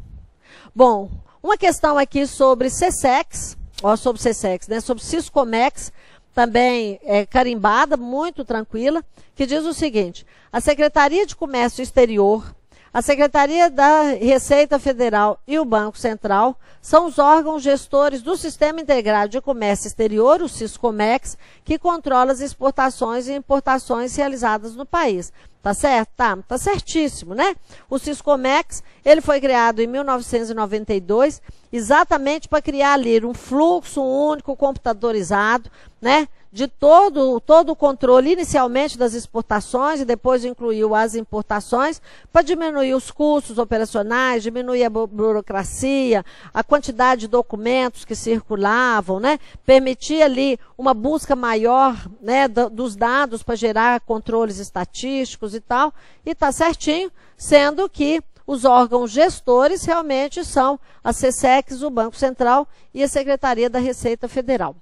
Bom, uma questão aqui sobre CSEX, ó, sobre Cessex, né? Sobre Ciscomex, também é, carimbada, muito tranquila, que diz o seguinte: a Secretaria de Comércio Exterior, a Secretaria da Receita Federal e o Banco Central são os órgãos gestores do Sistema Integrado de Comércio Exterior, o Ciscomex, que controla as exportações e importações realizadas no país. Tá certo? Tá, tá certíssimo, né? O Ciscomex, ele foi criado em 1992, exatamente para criar ali um fluxo único computadorizado, né? De todo, todo o controle, inicialmente das exportações e depois incluiu as importações, para diminuir os custos operacionais, diminuir a burocracia, a quantidade de documentos que circulavam, né? Permitir ali uma busca maior né, dos dados para gerar controles estatísticos e tal, e está certinho, sendo que os órgãos gestores realmente são a SESEX, o Banco Central e a Secretaria da Receita Federal.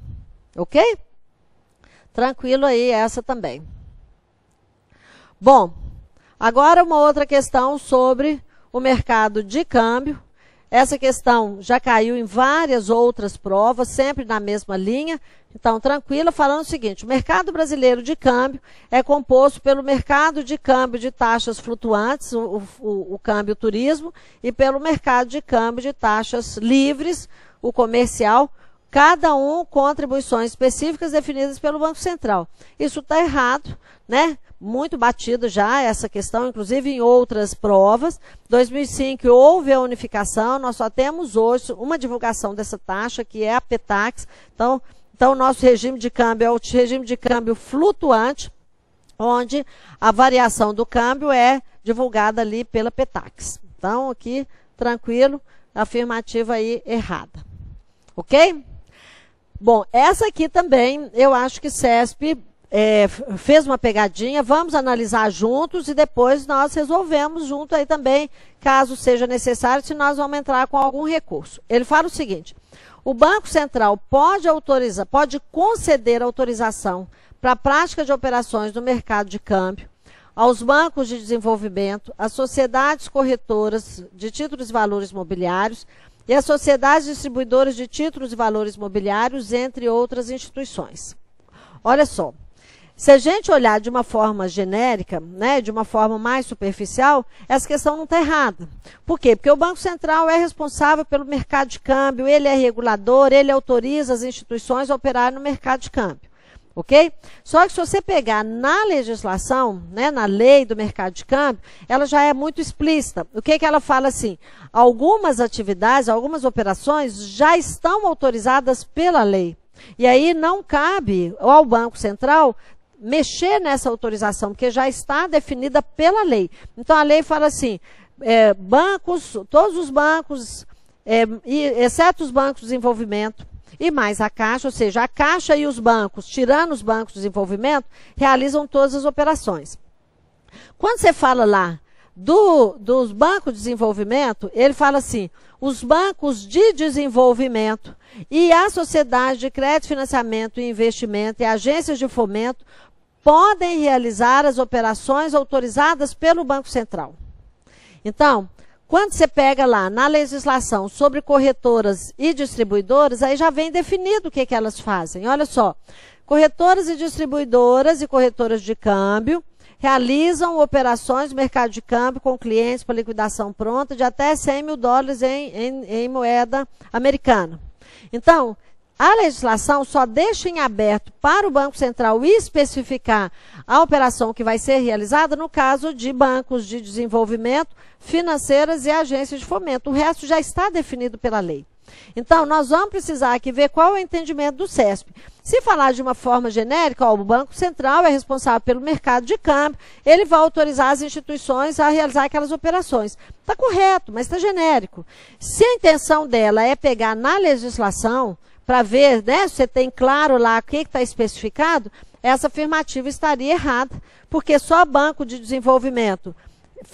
Ok? Tranquilo aí essa também. Bom, agora uma outra questão sobre o mercado de câmbio essa questão já caiu em várias outras provas, sempre na mesma linha. Então, tranquila, falando o seguinte: o mercado brasileiro de câmbio é composto pelo mercado de câmbio de taxas flutuantes, o, o, o câmbio turismo, e pelo mercado de câmbio de taxas livres, o comercial, cada um com contribuições específicas definidas pelo Banco Central. Isso está errado, né? muito batido já essa questão, inclusive em outras provas. 2005 houve a unificação, nós só temos hoje uma divulgação dessa taxa, que é a PETAX. Então, então nosso regime de câmbio é o regime de câmbio flutuante, onde a variação do câmbio é divulgada ali pela PETAX. Então, aqui, tranquilo, afirmativa aí errada. Ok? Bom, essa aqui também, eu acho que CESP é, fez uma pegadinha, vamos analisar juntos e depois nós resolvemos junto aí também, caso seja necessário, se nós vamos entrar com algum recurso. Ele fala o seguinte: o Banco Central pode autorizar, pode conceder autorização para a prática de operações no mercado de câmbio aos bancos de desenvolvimento, às sociedades corretoras de títulos e valores mobiliários e às sociedades distribuidoras de títulos e valores mobiliários, entre outras instituições. Olha só, se a gente olhar de uma forma genérica, né, de uma forma mais superficial, essa questão não está errada. Por quê? Porque o Banco Central é responsável pelo mercado de câmbio, ele é regulador, ele autoriza as instituições a operarem no mercado de câmbio. Ok? Só que se você pegar na legislação, né, na lei do mercado de câmbio, ela já é muito explícita. O que, que ela fala assim? Algumas atividades, algumas operações já estão autorizadas pela lei. E aí não cabe ao Banco Central mexer nessa autorização, porque já está definida pela lei. Então a lei fala assim: é, bancos, todos os bancos, é, exceto os bancos de desenvolvimento, e mais a Caixa, ou seja, a Caixa e os bancos, tirando os bancos de desenvolvimento, realizam todas as operações. Quando você fala lá do, dos bancos de desenvolvimento, ele fala assim: os bancos de desenvolvimento e a sociedade de crédito, financiamento e investimento e agências de fomento podem realizar as operações autorizadas pelo Banco Central. Então, quando você pega lá na legislação sobre corretoras e distribuidoras, aí já vem definido o que, que elas fazem. Olha só, corretoras e distribuidoras e corretoras de câmbio realizam operações no mercado de câmbio com clientes para liquidação pronta de até 100 mil dólares em, em, em moeda americana. Então, a legislação só deixa em aberto para o Banco Central especificar a operação que vai ser realizada no caso de bancos de desenvolvimento, financeiras e agências de fomento. O resto já está definido pela lei. Então, nós vamos precisar aqui ver qual é o entendimento do CESP. Se falar de uma forma genérica, ó, o Banco Central é responsável pelo mercado de câmbio, ele vai autorizar as instituições a realizar aquelas operações. Está correto, mas está genérico. Se a intenção dela é pegar na legislação, para ver, né, você tem claro lá o que está especificado, essa afirmativa estaria errada, porque só Banco de Desenvolvimento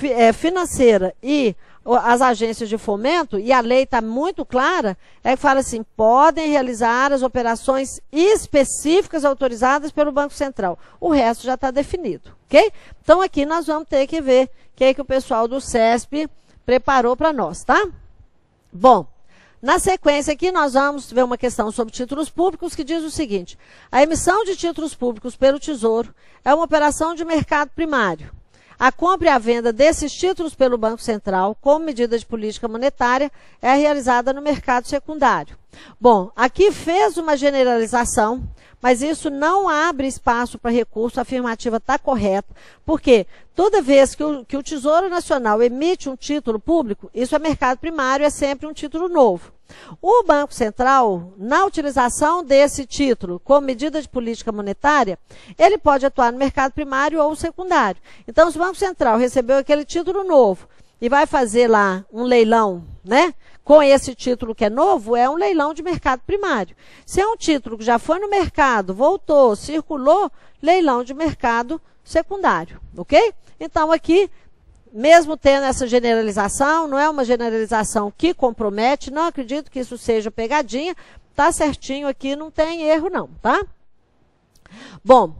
é, Financeira e as agências de fomento, e a lei está muito clara, é que fala assim, podem realizar as operações específicas autorizadas pelo Banco Central. O resto já está definido, ok? Então aqui nós vamos ter que ver o que, é que o pessoal do CESP preparou para nós, tá? Bom, na sequência aqui, nós vamos ver uma questão sobre títulos públicos que diz o seguinte: a emissão de títulos públicos pelo Tesouro é uma operação de mercado primário. A compra e a venda desses títulos pelo Banco Central, como medida de política monetária, é realizada no mercado secundário. Bom, aqui fez uma generalização mas isso não abre espaço para recurso, a afirmativa está correta, porque toda vez que o, que o Tesouro Nacional emite um título público, isso é mercado primário, é sempre um título novo. O Banco Central, na utilização desse título como medida de política monetária, ele pode atuar no mercado primário ou secundário. Então, se o Banco Central recebeu aquele título novo e vai fazer lá um leilão, né? com esse título que é novo, é um leilão de mercado primário. Se é um título que já foi no mercado, voltou, circulou, leilão de mercado secundário, ok? Então aqui, mesmo tendo essa generalização, não é uma generalização que compromete, não acredito que isso seja pegadinha, tá certinho aqui, não tem erro não, tá? Bom,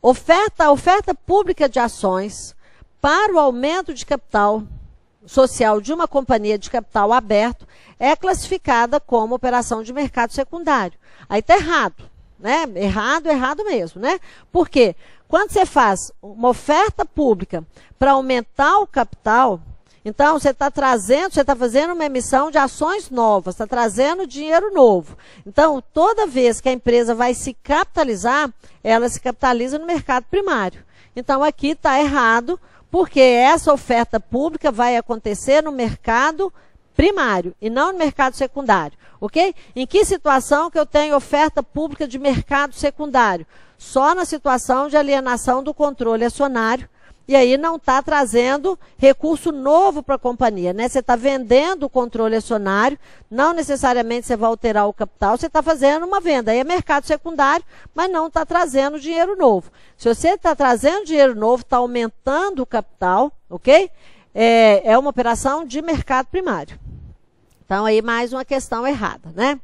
oferta, oferta pública de ações para o aumento de capital social de uma companhia de capital aberto é classificada como operação de mercado secundário. Aí está errado, né? Errado, errado mesmo, né? Por quê? Quando você faz uma oferta pública para aumentar o capital, então, você está trazendo, você está fazendo uma emissão de ações novas, está trazendo dinheiro novo. Então, toda vez que a empresa vai se capitalizar, ela se capitaliza no mercado primário. Então, aqui está errado porque essa oferta pública vai acontecer no mercado primário e não no mercado secundário, ok? Em que situação que eu tenho oferta pública de mercado secundário? Só na situação de alienação do controle acionário e aí não está trazendo recurso novo para a companhia, né? Você está vendendo o controle acionário, não necessariamente você vai alterar o capital, você está fazendo uma venda. Aí é mercado secundário, mas não está trazendo dinheiro novo. Se você está trazendo dinheiro novo, está aumentando o capital, ok? É, é uma operação de mercado primário. Então aí mais uma questão errada, né?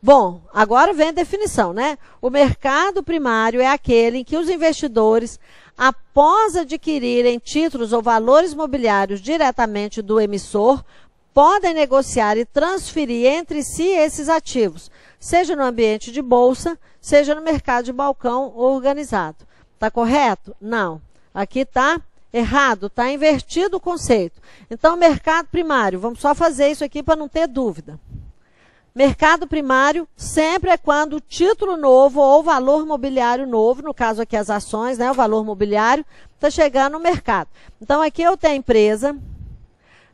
Bom, agora vem a definição, né? O mercado primário é aquele em que os investidores, após adquirirem títulos ou valores mobiliários diretamente do emissor, podem negociar e transferir entre si esses ativos, seja no ambiente de bolsa, seja no mercado de balcão organizado. Está correto? Não. Aqui está errado, está invertido o conceito. Então, mercado primário, vamos só fazer isso aqui para não ter dúvida. Mercado primário sempre é quando o título novo ou valor mobiliário novo, no caso aqui as ações, né, o valor mobiliário, está chegando no mercado. Então aqui eu tenho empresa.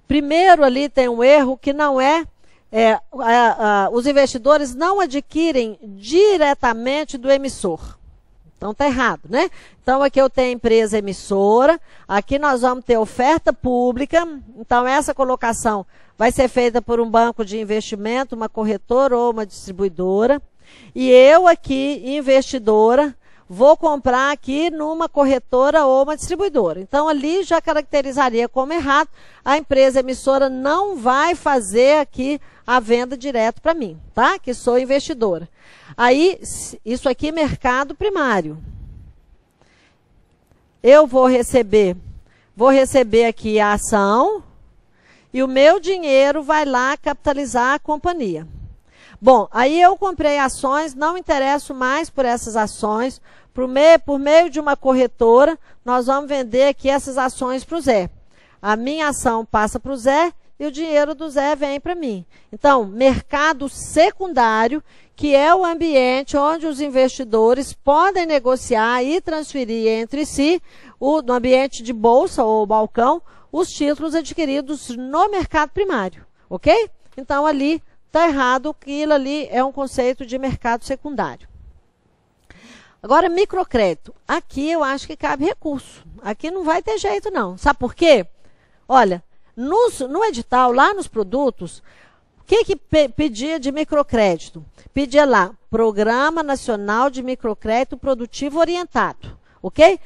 Primeiro ali tem um erro que não é, é os investidores não adquirem diretamente do emissor. Então tá errado, né? Então aqui eu tenho empresa emissora, aqui nós vamos ter oferta pública. Então essa colocação vai ser feita por um banco de investimento, uma corretora ou uma distribuidora. E eu aqui, investidora, vou comprar aqui numa corretora ou uma distribuidora. Então, ali já caracterizaria como errado. A empresa emissora não vai fazer aqui a venda direto para mim, tá? Que sou investidora. Aí, isso aqui é mercado primário. Eu vou receber, vou receber aqui a ação e o meu dinheiro vai lá capitalizar a companhia. Bom, aí eu comprei ações, não interesso mais por essas ações. Por meio, por meio de uma corretora, nós vamos vender aqui essas ações para o Zé. A minha ação passa para o Zé e o dinheiro do Zé vem para mim. Então, mercado secundário, que é o ambiente onde os investidores podem negociar e transferir entre si, o, no ambiente de bolsa ou balcão, os títulos adquiridos no mercado primário. Ok? Então, ali está errado, aquilo ali é um conceito de mercado secundário. Agora, microcrédito. Aqui eu acho que cabe recurso. Aqui não vai ter jeito, não. Sabe por quê? Olha, nos, no edital, lá nos produtos, o que, que pe pedia de microcrédito? Pedia lá, Programa Nacional de Microcrédito Produtivo Orientado, ok?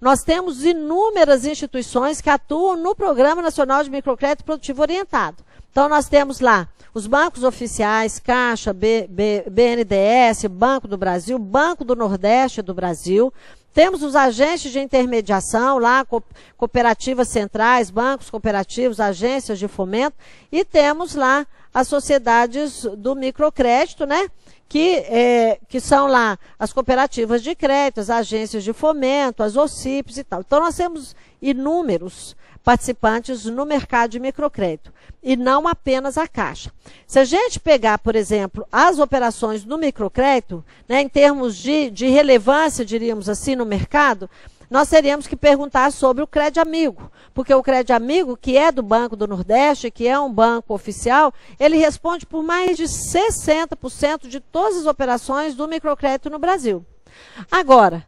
Nós temos inúmeras instituições que atuam no Programa Nacional de Microcrédito Produtivo Orientado. Então, nós temos lá os bancos oficiais, Caixa, B, B, BNDES, Banco do Brasil, Banco do Nordeste do Brasil. Temos os agentes de intermediação lá, cooperativas centrais, bancos cooperativos, agências de fomento, e temos lá as sociedades do microcrédito, né? Que, é, que são lá as cooperativas de crédito, as agências de fomento, as OCIPs e tal. Então, nós temos inúmeros participantes no mercado de microcrédito e não apenas a Caixa. Se a gente pegar, por exemplo, as operações no microcrédito, né, em termos de, de relevância, diríamos assim, no mercado, nós teríamos que perguntar sobre o Crédito Amigo, porque o Crédito Amigo, que é do Banco do Nordeste, que é um banco oficial, ele responde por mais de 60% de todas as operações do microcrédito no Brasil. Agora,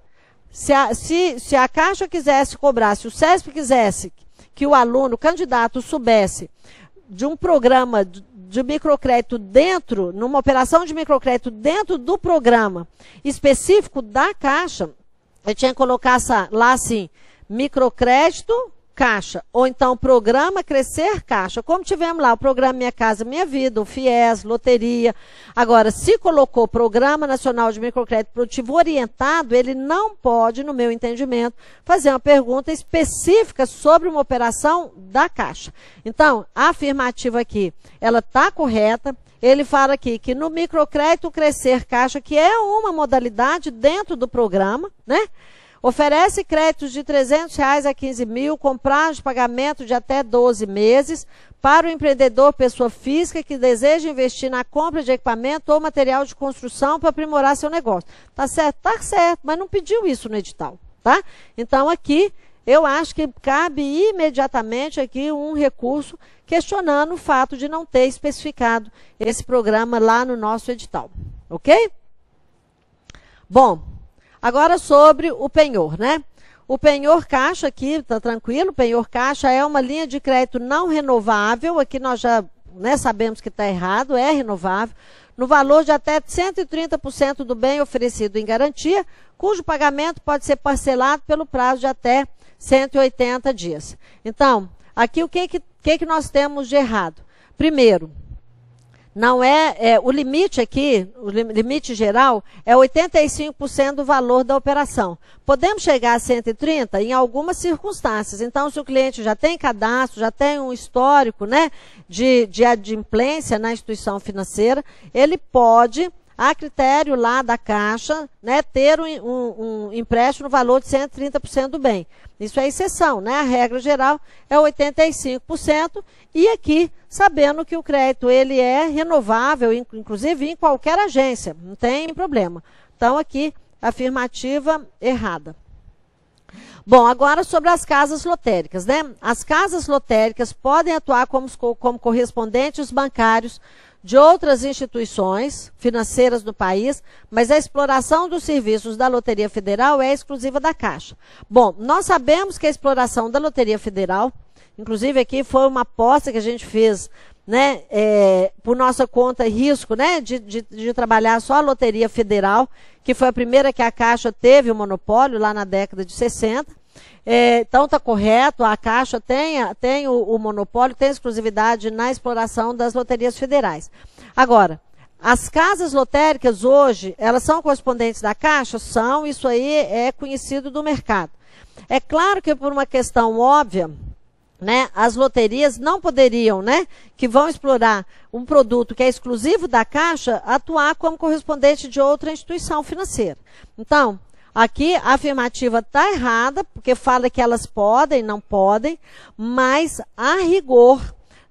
se a, se, se a Caixa quisesse cobrar, se o SESP quisesse que o aluno, o candidato, soubesse de um programa de microcrédito dentro, numa operação de microcrédito dentro do programa específico da Caixa, eu tinha que colocar lá assim, microcrédito Caixa, ou então programa Crescer Caixa, como tivemos lá o programa Minha Casa Minha Vida, o FIES, loteria. Agora, se colocou Programa Nacional de Microcrédito Produtivo Orientado, ele não pode, no meu entendimento, fazer uma pergunta específica sobre uma operação da Caixa. Então, a afirmativa aqui, ela está correta. Ele fala aqui que no microcrédito Crescer Caixa, que é uma modalidade dentro do programa, né? Oferece créditos de R$ 300 reais a 15 mil, com prazo de pagamento de até 12 meses, para o empreendedor pessoa física que deseja investir na compra de equipamento ou material de construção para aprimorar seu negócio. Tá certo? Tá certo, mas não pediu isso no edital, tá? Então aqui eu acho que cabe imediatamente aqui um recurso questionando o fato de não ter especificado esse programa lá no nosso edital, OK? Bom, Agora sobre o penhor, né? O penhor caixa aqui, está tranquilo, o penhor caixa é uma linha de crédito não renovável, aqui nós já né, sabemos que está errado, é renovável, no valor de até 130% do bem oferecido em garantia, cujo pagamento pode ser parcelado pelo prazo de até 180 dias. Então, aqui o que, que, que, que nós temos de errado? Primeiro, não é, é o limite aqui, o limite geral é 85% do valor da operação. Podemos chegar a 130 em algumas circunstâncias. Então, se o cliente já tem cadastro, já tem um histórico, né, de, de adimplência na instituição financeira, ele pode a critério lá da Caixa, né, ter um, um, um empréstimo no valor de 130% do bem. Isso é exceção, né? A regra geral é 85% e aqui, sabendo que o crédito ele é renovável, inclusive em qualquer agência, não tem problema. Então aqui, afirmativa errada. Bom, agora sobre as casas lotéricas, né? As casas lotéricas podem atuar como, como correspondentes bancários de outras instituições financeiras do país, mas a exploração dos serviços da Loteria Federal é exclusiva da Caixa. Bom, nós sabemos que a exploração da Loteria Federal, inclusive aqui foi uma aposta que a gente fez, né, é, por nossa conta e risco, né, de, de, de trabalhar só a Loteria Federal, que foi a primeira que a Caixa teve o monopólio lá na década de 60. É, então está correto, a Caixa tem, tem o, o monopólio, tem exclusividade na exploração das loterias federais. Agora, as casas lotéricas hoje, elas são correspondentes da Caixa? São, isso aí é conhecido do mercado. É claro que por uma questão óbvia, né, as loterias não poderiam, né, que vão explorar um produto que é exclusivo da Caixa, atuar como correspondente de outra instituição financeira. Então, Aqui a afirmativa está errada, porque fala que elas podem, não podem, mas a rigor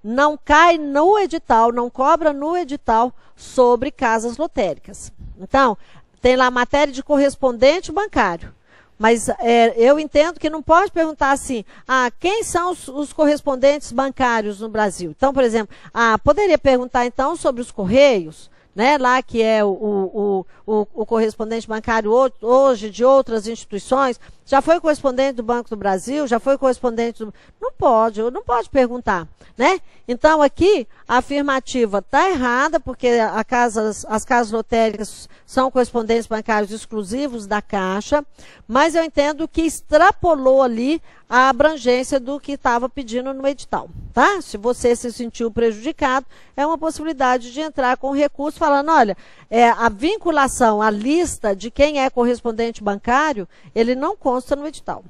não cai no edital, não cobra no edital sobre casas lotéricas. Então, tem lá a matéria de correspondente bancário. Mas é, eu entendo que não pode perguntar assim, ah, quem são os, os, correspondentes bancários no Brasil? Então, por exemplo, ah, poderia perguntar então sobre os Correios? né, lá que é o, o, o, o correspondente bancário hoje de outras instituições, já foi correspondente do Banco do Brasil, já foi correspondente do. Não pode, não pode perguntar, né? Então, aqui, a afirmativa está errada, porque a casa, as casas lotéricas são correspondentes bancários exclusivos da Caixa, mas eu entendo que extrapolou ali a abrangência do que estava pedindo no edital, tá? Se você se sentiu prejudicado, é uma possibilidade de entrar com recurso falando, olha, é, a vinculação, a lista de quem é correspondente bancário, ele não consta consta no edital.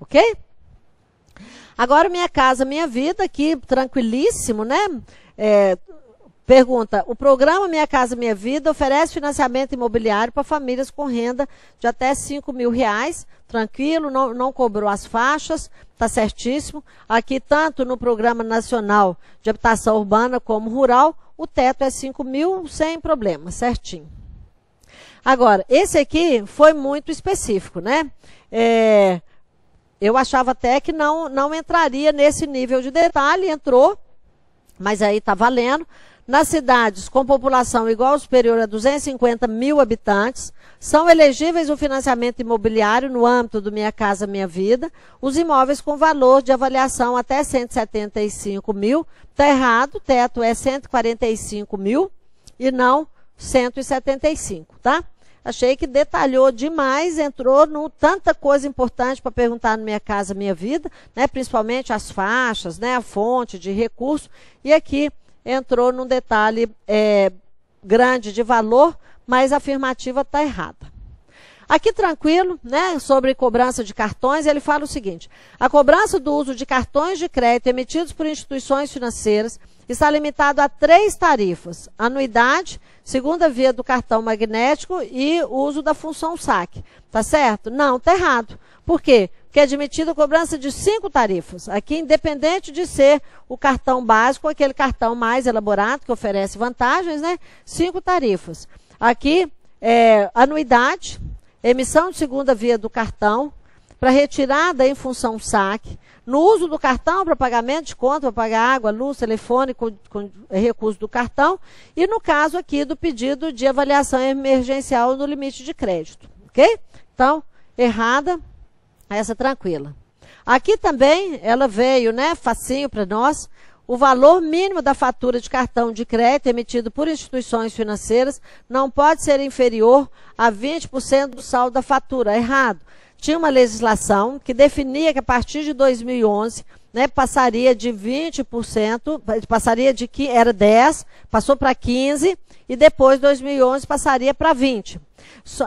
Ok? Agora, Minha Casa Minha Vida, aqui, tranquilíssimo, né? É, pergunta: o programa Minha Casa Minha Vida oferece financiamento imobiliário para famílias com renda de até 5 mil reais. Tranquilo, não, não cobrou as faixas, está certíssimo. Aqui, tanto no Programa Nacional de Habitação Urbana como Rural, o teto é 5 mil, sem problema, certinho. Agora, esse aqui foi muito específico, né? É, eu achava até que não, não entraria nesse nível de detalhe, entrou, mas aí está valendo. Nas cidades com população igual ou superior a 250 mil habitantes, são elegíveis o financiamento imobiliário no âmbito do Minha Casa Minha Vida, os imóveis com valor de avaliação até 175 mil, está errado, o teto é 145 mil e não 175, tá? Achei que detalhou demais, entrou no tanta coisa importante para perguntar no Minha Casa Minha Vida, né? principalmente as faixas, né? a fonte de recurso, e aqui entrou num detalhe é, grande de valor, mas a afirmativa está errada. Aqui tranquilo, né, sobre cobrança de cartões, ele fala o seguinte: a cobrança do uso de cartões de crédito emitidos por instituições financeiras está limitado a três tarifas: anuidade, segunda via do cartão magnético e uso da função saque. Tá certo? Não, tá errado. Por quê? Porque é admitida a cobrança de cinco tarifas. Aqui, independente de ser o cartão básico, aquele cartão mais elaborado que oferece vantagens, né? Cinco tarifas. Aqui, é, anuidade, emissão de segunda via do cartão, para retirada em função saque, no uso do cartão para pagamento de conta, para pagar água, luz, telefone com, com recurso do cartão. E no caso aqui do pedido de avaliação emergencial no limite de crédito. Ok? Então, errada, essa tranquila. Aqui também ela veio, né, facinho para nós. O valor mínimo da fatura de cartão de crédito emitido por instituições financeiras não pode ser inferior a 20% do saldo da fatura. Errado tinha uma legislação que definia que a partir de 2011 né, passaria de 20%, passaria de que era 10, passou para 15 e depois 2011 passaria para 20.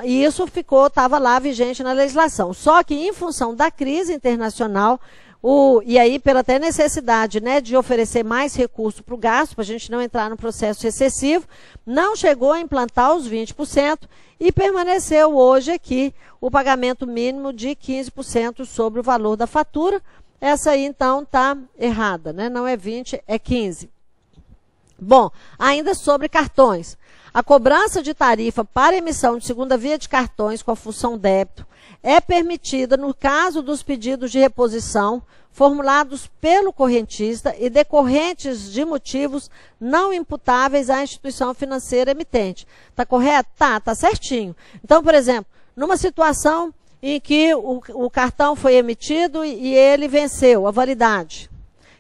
e isso ficou, estava lá vigente na legislação. Só que em função da crise internacional, o, e aí, pela até necessidade né, de oferecer mais recurso para o gasto, para a gente não entrar no processo excessivo, não chegou a implantar os 20% e permaneceu hoje aqui o pagamento mínimo de 15% sobre o valor da fatura. Essa aí, então, está errada, né? não é 20, é 15. Bom, ainda sobre cartões. A cobrança de tarifa para emissão de segunda via de cartões com a função débito é permitida no caso dos pedidos de reposição formulados pelo correntista e decorrentes de motivos não imputáveis à instituição financeira emitente. Tá correto? Tá, tá certinho. Então, por exemplo, numa situação em que o, o cartão foi emitido e ele venceu a validade,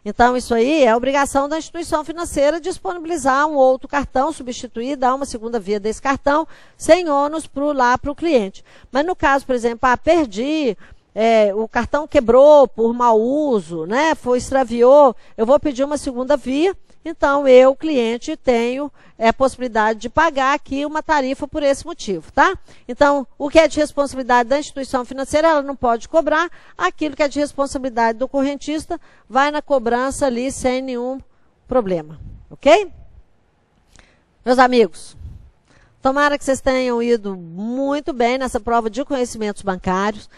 então, isso aí é obrigação da instituição financeira disponibilizar um outro cartão, substituir, dar uma segunda via desse cartão, sem ônus pro, lá para o cliente. Mas no caso, por exemplo, ah, perdi. É, o cartão quebrou por mau uso, né? Foi extraviou. Eu vou pedir uma segunda via então, eu, cliente, tenho é, a possibilidade de pagar aqui uma tarifa por esse motivo, tá? Então, o que é de responsabilidade da instituição financeira, ela não pode cobrar. Aquilo que é de responsabilidade do correntista, vai na cobrança ali sem nenhum problema, ok? Meus amigos, tomara que vocês tenham ido muito bem nessa prova de conhecimentos bancários.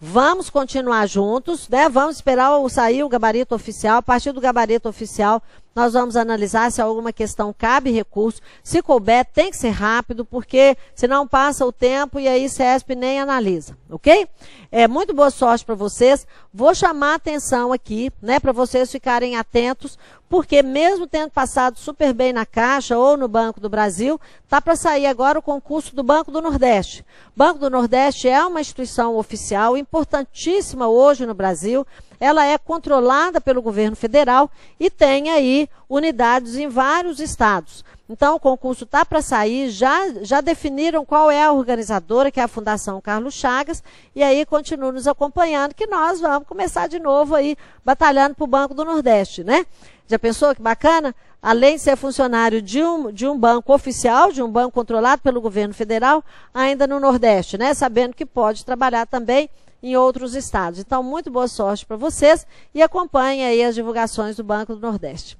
Vamos continuar juntos, né? Vamos esperar sair o gabarito oficial. A partir do gabarito oficial, nós vamos analisar se alguma questão cabe recurso. Se couber, tem que ser rápido, porque senão passa o tempo e aí CESP nem analisa, ok? É muito boa sorte para vocês. Vou chamar a atenção aqui, né, para vocês ficarem atentos, porque mesmo tendo passado super bem na Caixa ou no Banco do Brasil, tá para sair agora o concurso do Banco do Nordeste. Banco do Nordeste é uma instituição oficial importantíssima hoje no Brasil ela é controlada pelo governo federal e tem aí unidades em vários estados. Então, o concurso está para sair, já, já definiram qual é a organizadora, que é a Fundação Carlos Chagas, e aí continuam nos acompanhando, que nós vamos começar de novo aí, batalhando para o Banco do Nordeste, né? Já pensou que bacana? Além de ser funcionário de um, de um banco oficial, de um banco controlado pelo governo federal, ainda no Nordeste, né? Sabendo que pode trabalhar também em outros estados. Então, muito boa sorte para vocês e acompanhem aí as divulgações do Banco do Nordeste.